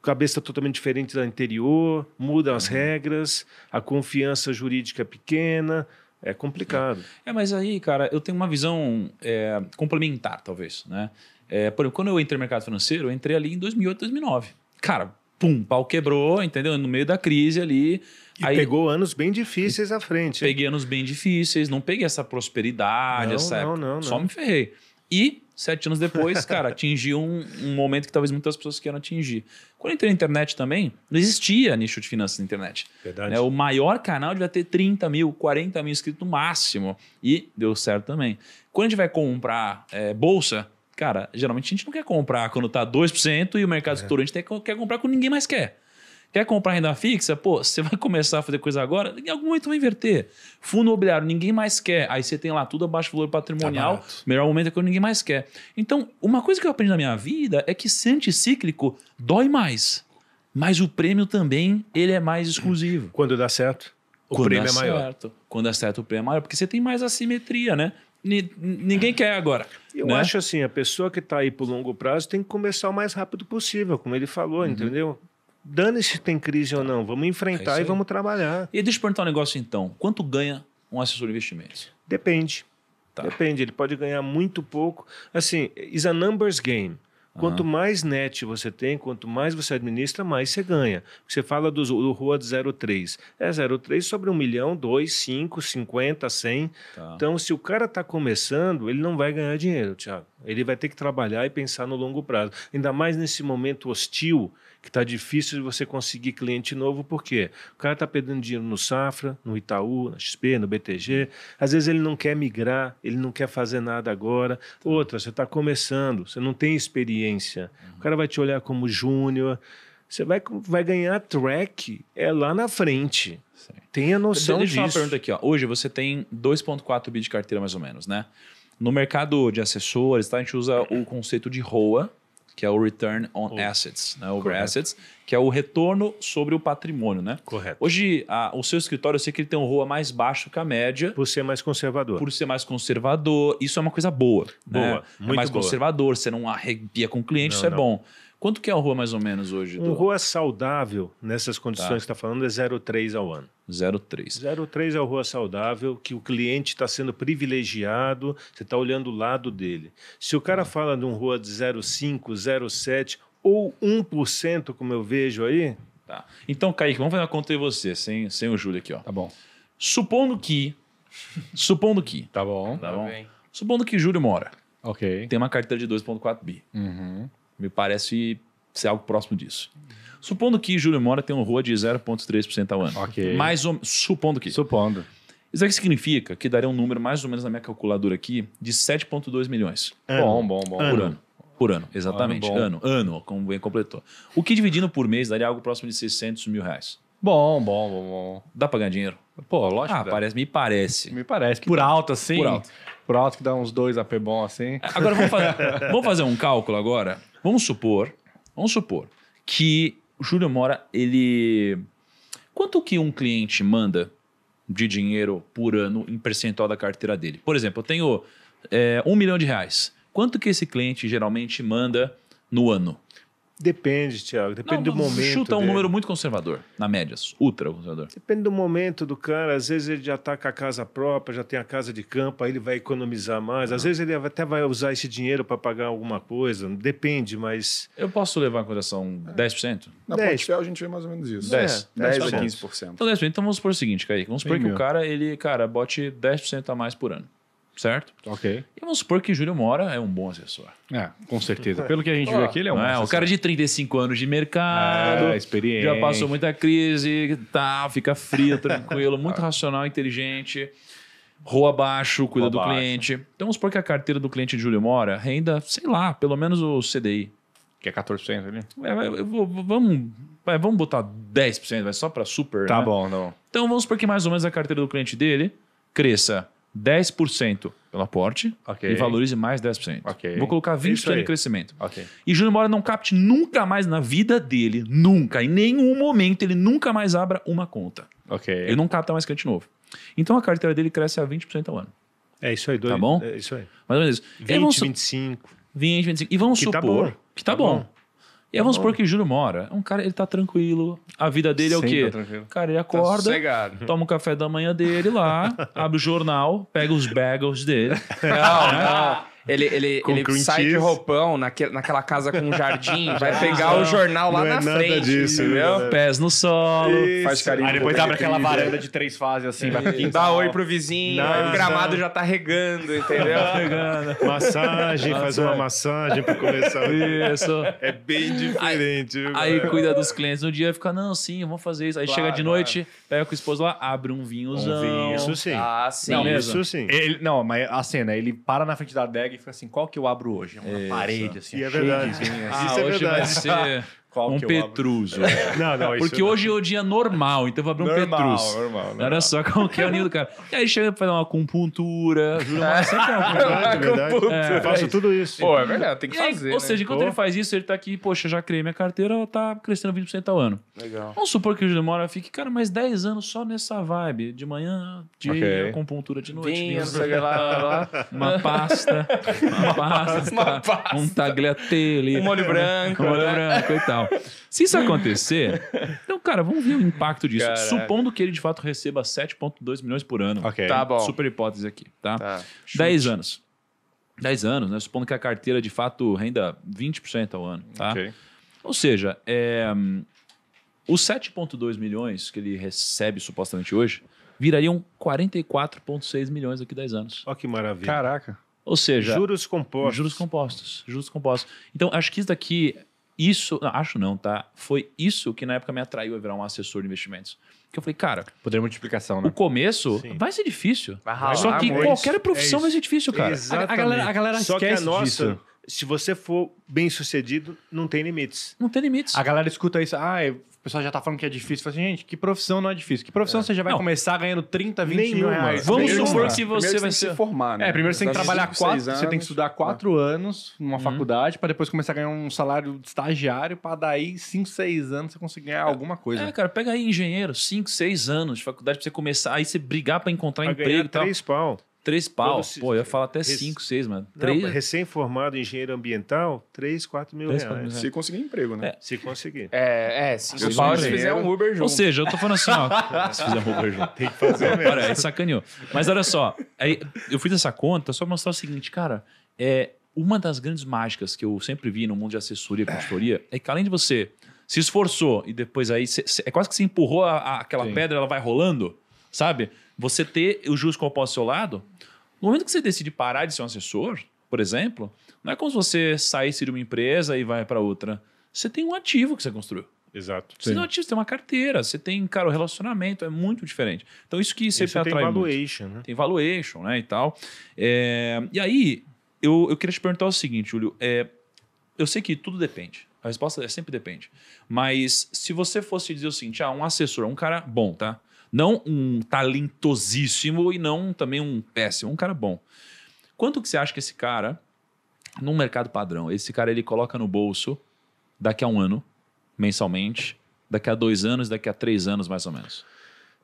cabeça totalmente diferente da anterior, mudam as uhum. regras, a confiança jurídica é pequena, é complicado. É, é mas aí, cara, eu tenho uma visão é, complementar, talvez, né? É, por exemplo, quando eu entrei no mercado financeiro, eu entrei ali em 2008, 2009. Cara, pum, pau quebrou, entendeu? No meio da crise ali, e Aí, pegou anos bem difíceis à frente. Peguei anos bem difíceis, não peguei essa prosperidade, não, essa não, época. Não, não, Só me ferrei. E sete anos depois, cara, atingi um, um, momento que talvez muitas pessoas queiram atingir. Quando entrei na internet também, não existia nicho de finanças na internet. Verdade. É, o maior canal devia ter 30 mil, 40 mil inscritos no máximo. E deu certo também. Quando a gente vai comprar é, bolsa, cara, geralmente a gente não quer comprar quando tá 2% e o mercado é. estourante quer comprar quando ninguém mais quer. Quer comprar renda fixa? Pô, você vai começar a fazer coisa agora, em algum momento vai inverter. Fundo imobiliário, ninguém mais quer. Aí você tem lá tudo abaixo do valor patrimonial. Tá melhor momento é quando ninguém mais quer. Então, uma coisa que eu aprendi na minha vida é que ser anticíclico dói mais. Mas o prêmio também, ele é mais exclusivo. Quando dá certo, o quando prêmio é maior. Certo. Quando dá certo, o prêmio é maior. Porque você tem mais assimetria, né? ninguém quer agora. Eu né? acho assim, a pessoa que está aí para o longo prazo tem que começar o mais rápido possível, como ele falou, uhum. entendeu? dane-se tem crise ou não, vamos enfrentar é e vamos trabalhar. E deixa eu perguntar um negócio então, quanto ganha um assessor de investimentos? Depende. Tá. Depende, ele pode ganhar muito pouco. Assim, is a numbers game. Quanto uhum. mais net você tem, quanto mais você administra, mais você ganha. Você fala do, do Rua de 03. É 03 sobre 1 milhão, 2, 5, 50, 100. Tá. Então, se o cara está começando, ele não vai ganhar dinheiro, Tiago. Ele vai ter que trabalhar e pensar no longo prazo. Ainda mais nesse momento hostil que está difícil de você conseguir cliente novo, por quê? O cara está perdendo dinheiro no Safra, no Itaú, na XP, no BTG. Às vezes ele não quer migrar, ele não quer fazer nada agora. Outra, você está começando, você não tem experiência. O cara vai te olhar como júnior. Você vai, vai ganhar track é lá na frente. Sim. Tenha noção Deixa disso. Deixa eu uma pergunta aqui. Ó. Hoje você tem 2,4 bi de carteira, mais ou menos, né? No mercado de assessores, tá? a gente usa o conceito de ROA, que é o Return on Assets, né? Over Assets, que é o retorno sobre o patrimônio, né? Correto. Hoje, a, o seu escritório, eu sei que ele tem um ROA mais baixo que a média. Por ser mais conservador. Por ser mais conservador. Isso é uma coisa boa. Né? Boa, né? muito é mais boa. conservador, você não arrepia com o cliente, não, isso é não. bom. Quanto que é o rua mais ou menos hoje? Um do... saudável, nessas condições tá. que está falando, é 0,3 ao ano. 0,3. 0,3 é o rua saudável, que o cliente está sendo privilegiado, você está olhando o lado dele. Se o cara ah. fala de um rua de 0,5, 0,7 ou 1%, como eu vejo aí... Tá. Então, Kaique, vamos fazer uma conta de você, sem, sem o Júlio aqui. Ó. Tá bom. Supondo que... supondo que... Tá bom. Tá, tá bom. Bem. Supondo que Júlio mora. Ok. Tem uma carteira de 2,4 bi. Uhum. Me parece ser algo próximo disso. Supondo que Júlio Mora tem um ROA de 0,3% ao ano. Ok. Mais ou, supondo que. Supondo. Isso aqui significa que daria um número, mais ou menos na minha calculadora aqui, de 7,2 milhões. Ano. Bom, bom, bom. Por ano. Por ano, exatamente. Ano, ano, ano, como bem completou. O que dividindo por mês daria algo próximo de 600 mil reais. Bom, bom, bom, bom. Dá pra ganhar dinheiro? Pô, lógico. Ah, parece, me parece. Me parece. Por dá. alto, assim? Por alto. Por alto que dá uns dois AP bom, assim. Agora, vamos fazer, vamos fazer um cálculo agora Vamos supor, vamos supor que o Júlio Mora, ele... Quanto que um cliente manda de dinheiro por ano em percentual da carteira dele? Por exemplo, eu tenho é, um milhão de reais. Quanto que esse cliente geralmente manda no ano? Depende, Tiago. Depende não, do momento. Chuta é um dele. número muito conservador, na média, ultra conservador. Depende do momento do cara. Às vezes ele já está com a casa própria, já tem a casa de campo, aí ele vai economizar mais. Às vezes ele até vai usar esse dinheiro para pagar alguma coisa. Depende, mas. Eu posso levar em consideração é. 10%? Na 10. Portfel a gente vê mais ou menos isso. 10, é, 10, 10 a 15%. Então, 10%. Então vamos supor o seguinte, Kaique. Vamos supor Bem que meu. o cara, ele, cara, bote 10% a mais por ano certo? Ok. E vamos supor que Júlio Mora é um bom assessor. É, com certeza. Pelo que a gente viu aqui, ele é um é, assessor. O cara de 35 anos de mercado, é, experiência. já passou muita crise, tá, fica frio, tranquilo, muito racional, inteligente, Rua abaixo, cuida Rua do baixo. cliente. Então vamos supor que a carteira do cliente de Júlio Mora renda, sei lá, pelo menos o CDI. Que é 14% ali? É, é vamos, vai, é, vamos botar 10%, vai só para super. Tá né? bom, não. Então vamos supor que mais ou menos a carteira do cliente dele cresça 10% pelo aporte okay. e valorize mais 10%. Okay. Vou colocar 20% é de crescimento. Okay. E Júnior Mora não capte nunca mais na vida dele, nunca, em nenhum momento, ele nunca mais abra uma conta. Okay. Ele não capta mais cliente novo. Então a carteira dele cresce a 20% ao ano. É isso aí, doido. Tá bom? É isso aí. Mais ou menos. 20, 25. 20, 25. E vamos que tá supor tá que tá, tá bom. bom. E vamos é supor que Júlio mora. É Um cara, ele tá tranquilo. A vida dele é o quê? Tá cara, ele tá acorda, tá toma o café da manhã dele lá, abre o jornal, pega os bagels dele. Não, não. Ele, ele, ele sai de roupão naque, naquela casa com um jardim, vai pegar o jornal lá é na é frente. Disso, entendeu? Né? Pés no solo, Isso. faz carinho. Aí depois abre aquela varanda de três fases, assim, vai Dá oi pro vizinho, não, o gramado não. já tá regando, entendeu? Tá regando. Massagem, faz uma massagem pra começar. Isso. É bem diferente. Aí, aí cuida dos clientes no dia, fica, não, sim, vamos fazer isso. Aí claro, chega de noite, claro. pega com o esposo lá, abre um vinhozão. Um vinho. Isso sim. Ah, sim. Não, isso sim. Ele, não, mas a cena, ele para na frente da adega pega e fica assim, qual que eu abro hoje? É uma Isso. parede, assim, E é cheia verdade. de vinho, assim. É ah, hoje vai ser qual um Petruso. É. Não, não, Porque não. hoje é o dia normal, então eu vou abrir um Petruso. Normal, normal. Olha só qual que é o nível do cara. E aí chega pra fazer uma acupuntura, jura sempre é. uma acupuntura. É, é, eu faço tudo isso. Pô, é verdade, tem que aí, fazer. Ou seja, né? enquanto Pô. ele faz isso, ele tá aqui, poxa, já criei minha carteira, ela tá crescendo 20% ao ano. Legal. Vamos supor que o Júlio Mora fique, cara, mais 10 anos só nessa vibe. De manhã, de okay. acupuntura de noite. Vinho, sei lá, lá. Uma pasta. Uma pasta. uma pasta. Um tagliatelle. Um molho branco. Um molho né? branco e tal tal. Se isso acontecer, então, cara, vamos ver o impacto disso. Caraca. Supondo que ele de fato receba 7,2 milhões por ano. Okay. Tá bom. Super hipótese aqui, tá? tá. 10 anos. 10 anos, né? Supondo que a carteira de fato renda 20% ao ano, tá? Okay. Ou seja, é, os 7,2 milhões que ele recebe supostamente hoje virariam 44,6 milhões daqui a 10 anos. Olha que maravilha. Caraca. Ou seja, juros compostos. Juros compostos. Juros compostos. Então, acho que isso daqui isso, não, acho não, tá? Foi isso que na época me atraiu a virar um assessor de investimentos. Que eu falei, cara. Poder multiplicação, né? O começo Sim. vai ser difícil. Vai ralar, Só que amor, qualquer profissão é vai ser difícil, cara. Exatamente. A, a, galera, a galera Só esquece que a nossa, disso se você for bem sucedido, não tem limites. Não tem limites. A galera escuta isso, ah, é, o pessoal já tá falando que é difícil. Fala assim, gente, que profissão não é difícil? Que profissão é. você já vai não. começar ganhando 30, 20 mil reais? Vamos supor que você primeiro vai que ser... se formar, né? É, primeiro você tem que tá trabalhar quatro, anos, você tem que estudar quatro né? anos numa uhum. faculdade para depois começar a ganhar um salário de estagiário para daí 5, 6 anos você conseguir ganhar é. alguma coisa. É, cara, pega aí engenheiro, 5, 6 anos de faculdade para você começar, aí você brigar para encontrar pra emprego e tal. três pau. Três pau? Pô, eu ia falar até rec... cinco, seis, mano. três... Recém-formado engenheiro ambiental, três, quatro mil reais. se conseguir emprego, né? É. Se conseguir. É, é se, se, Paulo, se fizer um Uber junto. Ou seja, eu tô falando assim, ó, se fizer um Uber junto. Tem que fazer mesmo. para é sacaneou. Mas olha só, aí eu fiz essa conta só pra mostrar o seguinte, cara, é, uma das grandes mágicas que eu sempre vi no mundo de assessoria e consultoria é que além de você se esforçou e depois aí cê, cê, é quase que você empurrou a, a, aquela Sim. pedra, ela vai rolando, sabe? você ter o juros compostos ao seu lado, no momento que você decide parar de ser um assessor, por exemplo, não é como se você saísse de uma empresa e vai para outra. Você tem um ativo que você construiu. Exato. Você Sim. tem um ativo, você tem uma carteira, você tem, cara, o relacionamento, é muito diferente. Então, isso que sempre isso atrai tem valuation, muito. Né? Tem valuation, né, e tal. É, e aí, eu, eu queria te perguntar o seguinte, Júlio. É, eu sei que tudo depende. A resposta é sempre depende. Mas se você fosse dizer o seguinte, ah, um assessor, um cara bom, tá? Não um talentosíssimo e não também um péssimo, um cara bom. Quanto que você acha que esse cara, num mercado padrão, esse cara ele coloca no bolso daqui a um ano, mensalmente, daqui a dois anos, daqui a três anos, mais ou menos?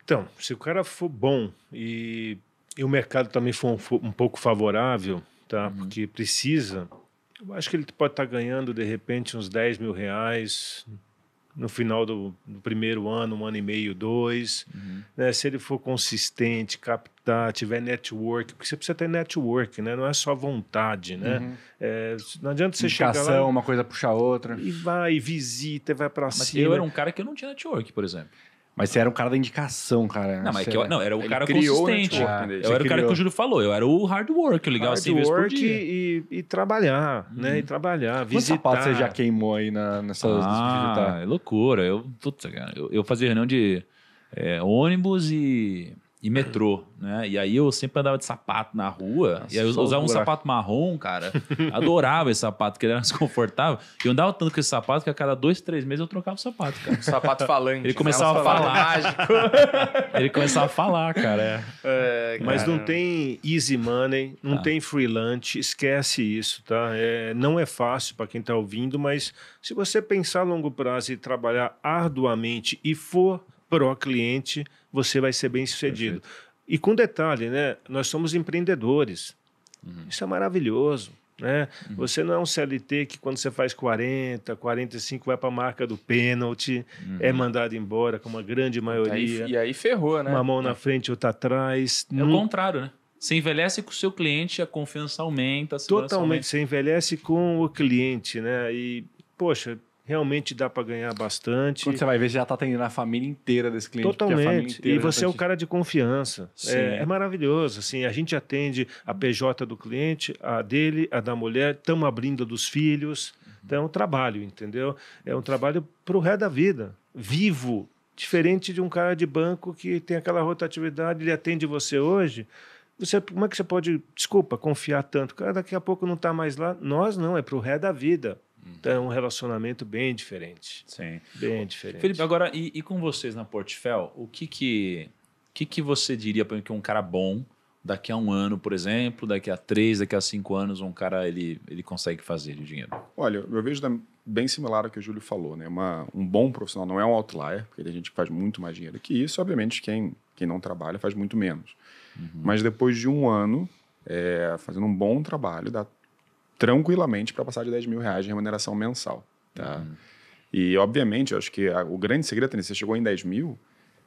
Então, se o cara for bom e, e o mercado também for um, for um pouco favorável, tá? Uhum. Porque precisa. Eu acho que ele pode estar tá ganhando, de repente, uns 10 mil reais, no final do, do, primeiro ano, um ano e meio, dois. Uhum. Né? Se ele for consistente, captar, tiver network, porque você precisa ter network, né? Não é só vontade, né? Uhum. É, não adianta você Indicação, chegar lá... uma coisa puxar outra. E vai, visita, vai para cima. eu era um cara que eu não tinha network, por exemplo. Mas você era um cara da indicação, cara. Não, mas é que eu, não, era o cara consistente. Né, eu era o cara que o Júlio falou, eu era o hard work, eu ligava hard assim por dia. E, e trabalhar, hum. né? E trabalhar, visitar. Quantos você já queimou aí na, nessas... Ah, é loucura. Eu, putz, eu, eu fazia reunião de é, ônibus e e metrô, né? E aí eu sempre andava de sapato na rua, Nossa, e aí eu usava um sapato marrom, cara. Adorava esse sapato, que ele era mais confortável. E eu andava tanto com esse sapato que a cada dois, três meses eu trocava o sapato, cara. sapato falante. Ele né? começava a falar. ele começava a falar, cara. É. É, Mas não tem easy money, não tá. tem freelance. esquece isso, tá? É, não é fácil para quem está ouvindo, mas se você pensar a longo prazo e trabalhar arduamente e for pro cliente você vai ser bem sucedido. Perfeito. E com detalhe, né? Nós somos empreendedores. Uhum. Isso é maravilhoso. Né? Uhum. Você não é um CLT que quando você faz 40, 45 vai para a marca do pênalti, uhum. é mandado embora, como a grande maioria. Aí, e aí ferrou, né? Uma mão na frente, outra atrás. É o contrário, né? Você envelhece com o seu cliente, a confiança aumenta. A Totalmente, aumenta. você envelhece com o cliente, né? E, poxa, realmente dá para ganhar bastante. Quando você vai ver, você já está atendendo a família inteira desse cliente. Totalmente. e você é um tá cara de confiança. É, é, maravilhoso. Assim, a gente atende a PJ do cliente, a dele, a da mulher, estamos abrindo dos filhos. Uhum. Então é um trabalho, entendeu? É um trabalho para o ré da vida, vivo. Diferente de um cara de banco que tem aquela rotatividade, ele atende você hoje. Você, como é que você pode, desculpa, confiar tanto? Cara, daqui a pouco não está mais lá. Nós não, é para o ré da vida. Então é um relacionamento bem diferente. Sim. Bem diferente. Felipe, agora, e, e com vocês na Portfel, o que que, que, que você diria para que um cara bom, daqui a um ano, por exemplo, daqui a três, daqui a cinco anos, um cara ele, ele consegue fazer de dinheiro? Olha, eu vejo bem similar ao que o Júlio falou, né? Uma, um bom profissional não é um outlier, porque tem gente que faz muito mais dinheiro que isso, obviamente quem, quem não trabalha faz muito menos. Uhum. Mas depois de um ano, é, fazendo um bom trabalho, dá tranquilamente para passar de 10 mil reais de remuneração mensal. Tá? Uhum. E, obviamente, eu acho que a, o grande segredo, Tânia, você chegou em 10 mil,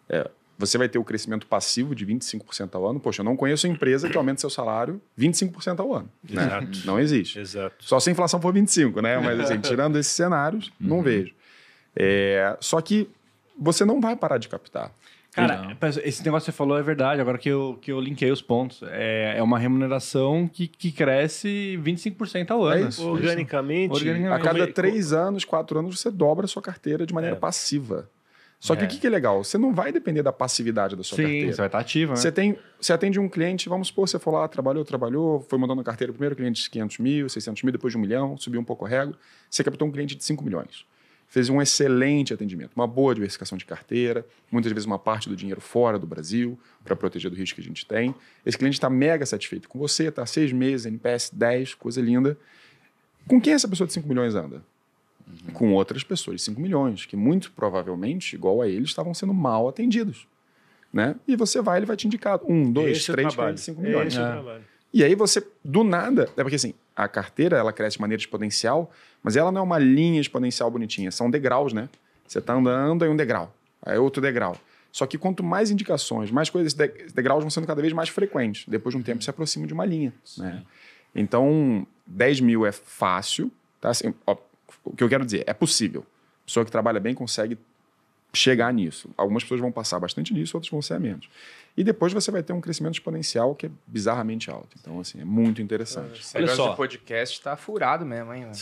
é, você vai ter o crescimento passivo de 25% ao ano. Poxa, eu não conheço empresa que aumente seu salário 25% ao ano. Né? Exato. Não existe. Exato. Só se a inflação for 25%, né? Mas, assim, tirando esses cenários, uhum. não vejo. É, só que você não vai parar de captar. Cara, não. esse negócio que você falou é verdade, agora que eu, que eu linkei os pontos. É, é uma remuneração que, que cresce 25% ao ano. É, é isso, organicamente, organicamente, A cada é três anos, quatro anos, você dobra a sua carteira de maneira é. passiva. Só que é. o que, que é legal? Você não vai depender da passividade da sua Sim, carteira. Sim, você vai estar tá ativa, né? Você, tem, você atende um cliente, vamos supor, você foi lá, ah, trabalhou, trabalhou, foi mandando a carteira, primeiro cliente de 500 mil, 600 mil, depois de um milhão, subiu um pouco o rego, você captou um cliente de 5 milhões fez um excelente atendimento, uma boa diversificação de carteira, muitas vezes uma parte do dinheiro fora do Brasil, para proteger do risco que a gente tem. Esse cliente está mega satisfeito com você, está seis meses, NPS 10, coisa linda. Com quem essa pessoa de 5 milhões anda? Uhum. Com outras pessoas de 5 milhões, que muito provavelmente, igual a ele, estavam sendo mal atendidos. Né? E você vai, ele vai te indicar um, dois, Esse é três, quatro, cinco milhões. Esse é. E aí você, do nada, é porque assim, a carteira ela cresce de maneira exponencial, mas ela não é uma linha exponencial bonitinha, são degraus, né? Você está andando, aí um degrau, aí é outro degrau. Só que quanto mais indicações, mais coisas, esses degraus vão sendo cada vez mais frequentes. Depois de um tempo, se aproxima de uma linha. Né? Então, 10 mil é fácil. Tá? Assim, ó, o que eu quero dizer, é possível. A pessoa que trabalha bem consegue chegar nisso. Algumas pessoas vão passar bastante nisso, outras vão ser a menos. E depois você vai ter um crescimento exponencial que é bizarramente alto. Então, assim, é muito interessante. Esse Olha só. de podcast tá furado mesmo, hein? Não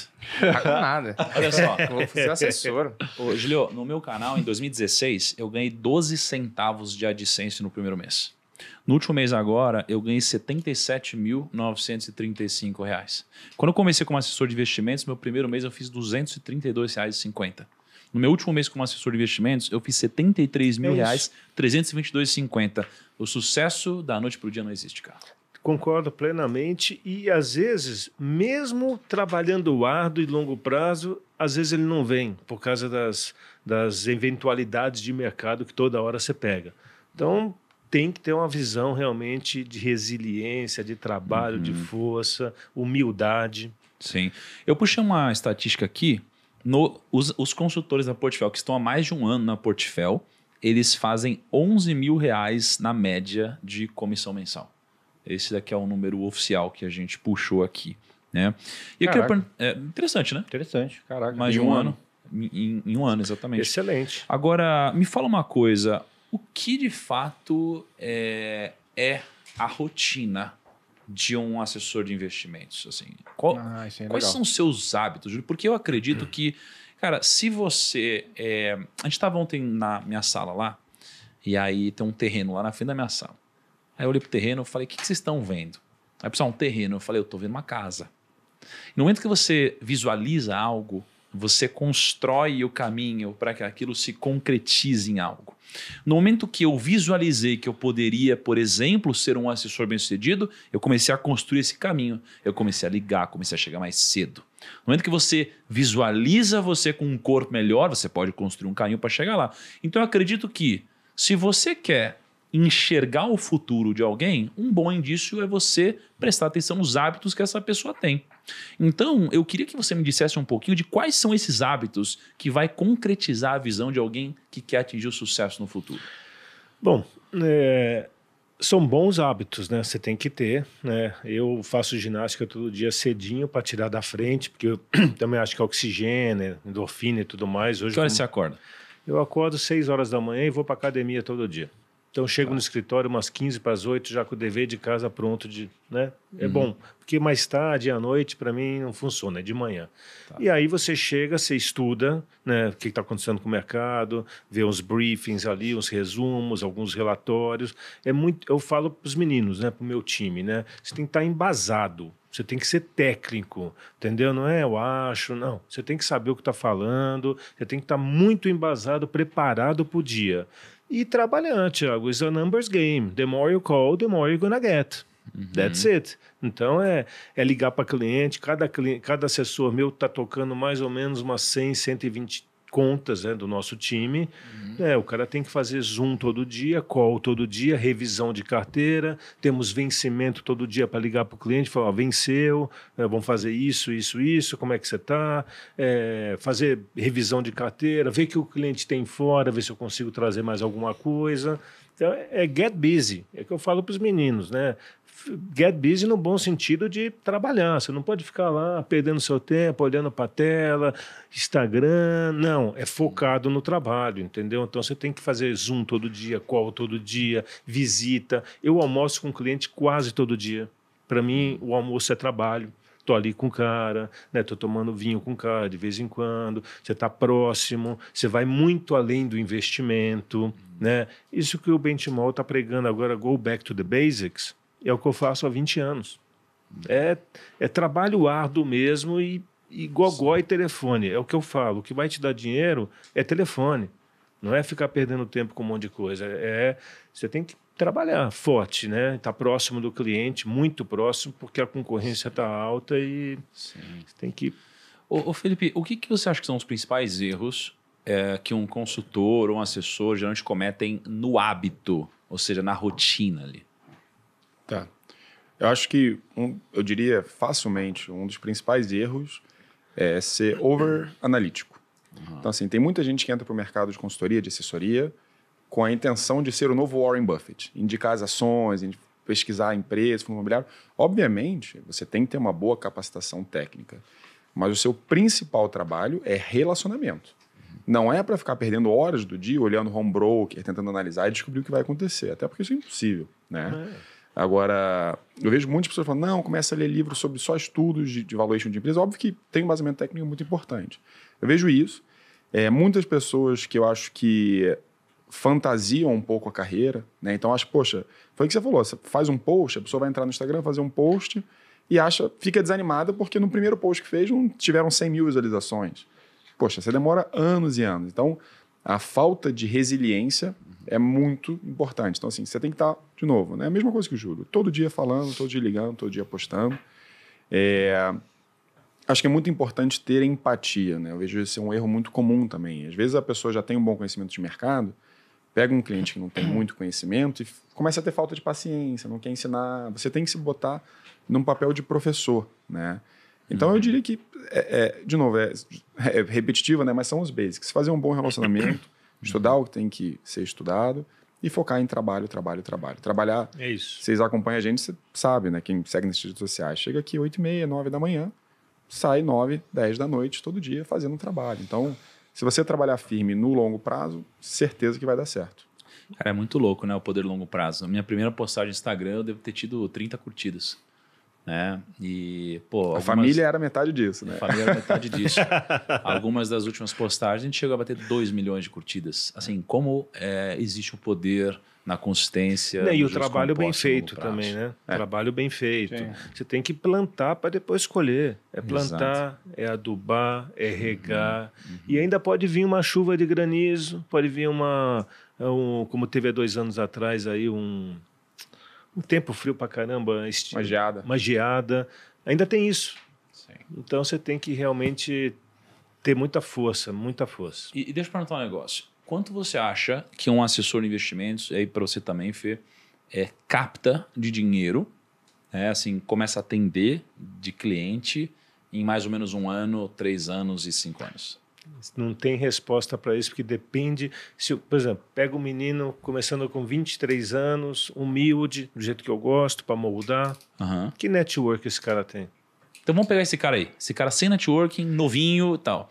tá com nada. Olha só. Vou fazer assessor. Ô, Julio, no meu canal, em 2016, eu ganhei 12 centavos de AdSense no primeiro mês. No último mês agora, eu ganhei 77.935 reais. Quando eu comecei como assessor de investimentos, meu primeiro mês eu fiz e 232,50. No meu último mês como assessor de investimentos, eu fiz 73 mil é reais, 322,50. O sucesso da noite para o dia não existe, cara. Concordo plenamente. E às vezes, mesmo trabalhando árduo e longo prazo, às vezes ele não vem por causa das, das eventualidades de mercado que toda hora você pega. Então, tem que ter uma visão realmente de resiliência, de trabalho, uhum. de força, humildade. Sim. Eu puxei uma estatística aqui no, os, os, consultores da Portfel, que estão há mais de um ano na Portfel, eles fazem 11 mil reais na média de comissão mensal. Esse daqui é o número oficial que a gente puxou aqui. Né? E é caraca. É interessante, né? Interessante, caraca. Mais de um, um ano. ano. Em, em um ano, exatamente. Excelente. Agora, me fala uma coisa. O que de fato é, é a rotina de um assessor de investimentos? Assim, qual, ah, é quais são os seus hábitos, Júlio? Porque eu acredito que, cara, se você. É, a gente estava ontem na minha sala lá, e aí tem um terreno lá na frente da minha sala. Aí eu olhei pro terreno e falei: o que, que, vocês estão vendo? Aí pessoal, um terreno. Eu falei: eu estou vendo uma casa. No momento que você visualiza algo, você constrói o caminho para que aquilo se concretize em algo. No momento que eu visualizei que eu poderia, por exemplo, ser um assessor bem-sucedido, eu comecei a construir esse caminho. Eu comecei a ligar, comecei a chegar mais cedo. No momento que você visualiza você com um corpo melhor, você pode construir um caminho para chegar lá. Então eu acredito que se você quer enxergar o futuro de alguém, um bom indício é você prestar atenção nos hábitos que essa pessoa tem. Então, eu queria que você me dissesse um pouquinho de quais são esses hábitos que vai concretizar a visão de alguém que quer atingir o sucesso no futuro. Bom, é, são bons hábitos, né? Você tem que ter, né? Eu faço ginástica todo dia cedinho para tirar da frente, porque eu também acho que é oxigênio, endorfina e tudo mais. Hoje, que horas como... você acorda? Eu acordo 6 horas da manhã e vou para academia todo dia. Então chego tá. no escritório umas 15 para as 8, já com o dever de casa pronto, de, né? É uhum. bom, porque mais tarde à noite para mim não funciona, é de manhã. Tá. E aí você chega, você estuda, né, o que está acontecendo com o mercado, vê uns briefings ali, uns resumos, alguns relatórios. É muito, eu falo para os meninos, né, para o meu time, né? Você tem que estar tá embasado. Você tem que ser técnico, entendeu? Não é eu acho, não. Você tem que saber o que está falando, você tem que estar tá muito embasado, preparado para o dia. E trabalhando, Thiago, it's a numbers game. The more you call, the more you're gonna get. Uhum. That's it. Então é, é ligar para cliente, cada, cliente, cada assessor meu está tocando mais ou menos umas 100, 120 contas né, do nosso time. Uhum. É, o cara tem que fazer Zoom todo dia, call todo dia, revisão de carteira, temos vencimento todo dia para ligar para o cliente falar: ó, venceu, é, vamos fazer isso, isso, isso, como é que você está? É, fazer revisão de carteira, ver que o cliente tem fora, ver se eu consigo trazer mais alguma coisa. Então, é, é get busy. É que eu falo para os meninos, né? get busy no bom sentido de trabalhar. Você não pode ficar lá perdendo seu tempo, olhando para a tela, Instagram. Não, é focado no trabalho, entendeu? Então você tem que fazer Zoom todo dia, call todo dia, visita. Eu almoço com um cliente quase todo dia. Para mim, o almoço é trabalho. Tô ali com o cara, né? Tô tomando vinho com o cara de vez em quando. Você tá próximo, você vai muito além do investimento, né? Isso que o Benchmall tá pregando agora, go back to the basics é o que eu faço há 20 anos. É, é trabalho árduo mesmo e, e gogó Sim. e telefone. É o que eu falo. O que vai te dar dinheiro é telefone. Não é ficar perdendo tempo com um monte de coisa. É, é você tem que trabalhar forte, né? Estar tá próximo do cliente, muito próximo, porque a concorrência está alta e Sim. você tem que. Ô, ô Felipe, o que, que você acha que são os principais erros é, que um consultor ou um assessor geralmente cometem no hábito, ou seja, na rotina ali? Tá. Eu acho que, um, eu diria facilmente, um dos principais erros é ser over-analítico. Uhum. Então, assim, tem muita gente que entra para o mercado de consultoria, de assessoria, com a intenção de ser o novo Warren Buffett, indicar as ações, pesquisar empresas, fundo imobiliário. Obviamente, você tem que ter uma boa capacitação técnica, mas o seu principal trabalho é relacionamento. Uhum. Não é para ficar perdendo horas do dia olhando home broker, tentando analisar e descobrir o que vai acontecer, até porque isso é impossível, né? É. Agora, eu vejo muitas pessoas falando, não, começa a ler livros sobre só estudos de, de valuation de empresa. Óbvio que tem um baseamento técnico muito importante. Eu vejo isso. É, muitas pessoas que eu acho que fantasiam um pouco a carreira, né? Então, acho, poxa, foi o que você falou, você faz um post, a pessoa vai entrar no Instagram, fazer um post e acha, fica desanimada porque no primeiro post que fez não tiveram 100 mil visualizações. Poxa, você demora anos e anos. Então, a falta de resiliência é muito importante. Então, assim, você tem que estar, tá de novo, né? A mesma coisa que o Júlio. Todo dia falando, todo dia ligando, todo dia postando. É... Acho que é muito importante ter empatia, né? Eu vejo esse ser um erro muito comum também. Às vezes a pessoa já tem um bom conhecimento de mercado, pega um cliente que não tem muito conhecimento e começa a ter falta de paciência, não quer ensinar. Você tem que se botar num papel de professor, né? Então uhum. eu diria que, é, é, de novo, é, é repetitivo, né? Mas são os basics. Fazer um bom relacionamento, Estudar uhum. o que tem que ser estudado e focar em trabalho, trabalho, trabalho. Trabalhar. É isso. Vocês acompanham a gente, você sabe, né? Quem segue nas redes sociais. Chega aqui 8 e meia, 9 da manhã, sai 9, 10 da noite, todo dia, fazendo trabalho. Então, se você trabalhar firme no longo prazo, certeza que vai dar certo. Cara, é muito louco, né? O poder longo prazo. a minha primeira postagem no Instagram, eu devo ter tido 30 curtidas. Né? E, pô, algumas... a família era metade disso, né? A família era metade disso. algumas das últimas postagens a gente chegou a bater 2 milhões de curtidas. Assim, como é, existe o poder na consistência. E, e o trabalho bem feito também, né? É. Trabalho bem feito. Sim. Você tem que plantar para depois escolher. É plantar, Exato. é adubar, é uhum, regar. Uhum. Uhum. E ainda pode vir uma chuva de granizo, pode vir uma. Um, como teve há dois anos atrás aí, um um tempo frio pra caramba. Este... Uma geada. Uma geada. Ainda tem isso. Sim. Então você tem que realmente ter muita força, muita força. E, e deixa eu perguntar um negócio. Quanto você acha que um assessor de investimentos, aí para você também, Fê, é, capta de dinheiro, né, assim, começa a atender de cliente em mais ou menos um ano, três anos e cinco anos? Não tem resposta para isso, porque depende. Se, por exemplo, pega um menino começando com 23 anos, humilde, do jeito que eu gosto, para moldar. Uhum. Que network esse cara tem? Então vamos pegar esse cara aí. Esse cara sem networking, novinho tal.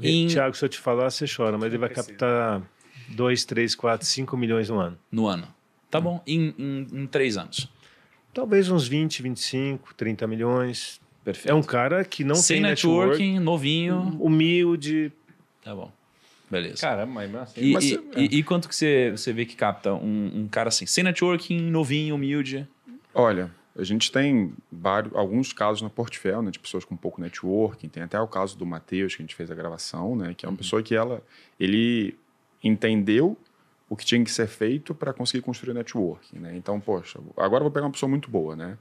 e em... Tiago, se eu te falar, você chora, mas ele vai captar 2, 3, 4, 5 milhões no ano. No ano. Tá bom. Em, em três anos. Talvez uns 20, 25, 30 milhões. Perfeito. É um cara que não Sem tem networking, networking, novinho. Humilde. Tá bom. Beleza. Caramba, é mas, assim, e, mas e, é. é. e, quanto que você, você vê que capta um, um, cara assim, sem networking, novinho, humilde? Olha, a gente tem vários, alguns casos na Portfel, né, de pessoas com pouco networking. Tem até o caso do Matheus, que a gente fez a gravação, né, que é uma uhum. pessoa que ela, ele entendeu o que tinha que ser feito para conseguir construir networking, né? Então, poxa, agora eu vou pegar uma pessoa muito boa, né?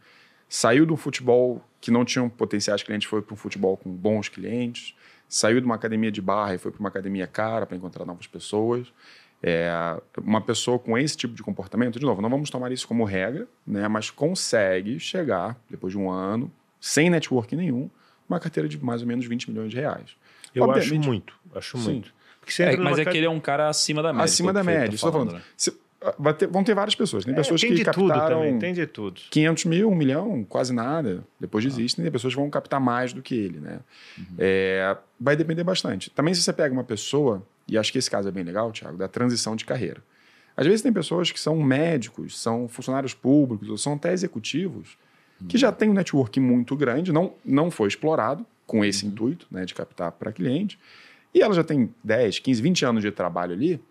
saiu de um futebol que não tinha um potenciais clientes, foi para um futebol com bons clientes, saiu de uma academia de barra e foi para uma academia cara para encontrar novas pessoas. É, uma pessoa com esse tipo de comportamento, de novo, não vamos tomar isso como regra, né, mas consegue chegar, depois de um ano, sem network nenhum, uma carteira de mais ou menos 20 milhões de reais. Eu Obviamente, acho muito, acho sim. muito. É, mas é que ele é um cara acima da média. Acima da média. Tá falando, né? se, ah, ter, vão ter várias pessoas. Tem é, pessoas é, tem que de captaram tudo também, tem de tudo. 500 mil, 1 milhão, quase nada. Depois desistem. Ah. Tem pessoas que vão captar mais do que ele, né? Uhum. É, vai depender bastante. Também se você pega uma pessoa, e acho que esse caso é bem legal, Thiago, da transição de carreira. Às vezes tem pessoas que são médicos, são funcionários públicos, ou são até executivos, uhum. que já têm um network muito grande, não, não foi explorado com esse uhum. intuito, né, de captar para cliente. E ela já tem 10, 15, 20 anos de trabalho ali,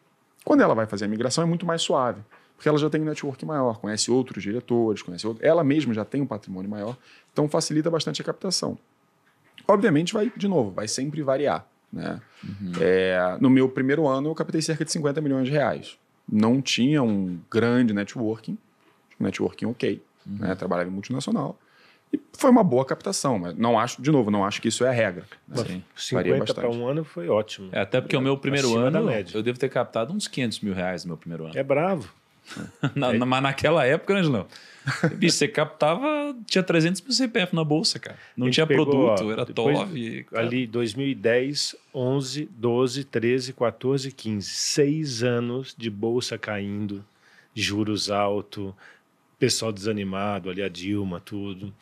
quando ela vai fazer a migração, é muito mais suave, porque ela já tem um network maior, conhece outros diretores, conhece outro... ela mesma já tem um patrimônio maior, então facilita bastante a captação. Obviamente, vai, de novo, vai sempre variar. Né? Uhum. É, no meu primeiro ano, eu captei cerca de 50 milhões de reais. Não tinha um grande networking, networking ok. Né? Uhum. Né? Trabalhava em multinacional, e foi uma boa captação, mas não acho, de novo, não acho que isso é a regra. Assim, 50 para um ano foi ótimo. É, até porque é, o meu primeiro ano, eu devo ter captado uns 500 mil reais no meu primeiro ano. É bravo. na, é. Mas naquela época, né, Angelão, bicho, você captava, tinha 300 mil CPF na bolsa, cara. Não tinha pegou, produto, ó, era top. Ali, 2010, 11, 12, 13, 14, 15. Seis anos de bolsa caindo, juros alto, pessoal desanimado, ali a Dilma, tudo.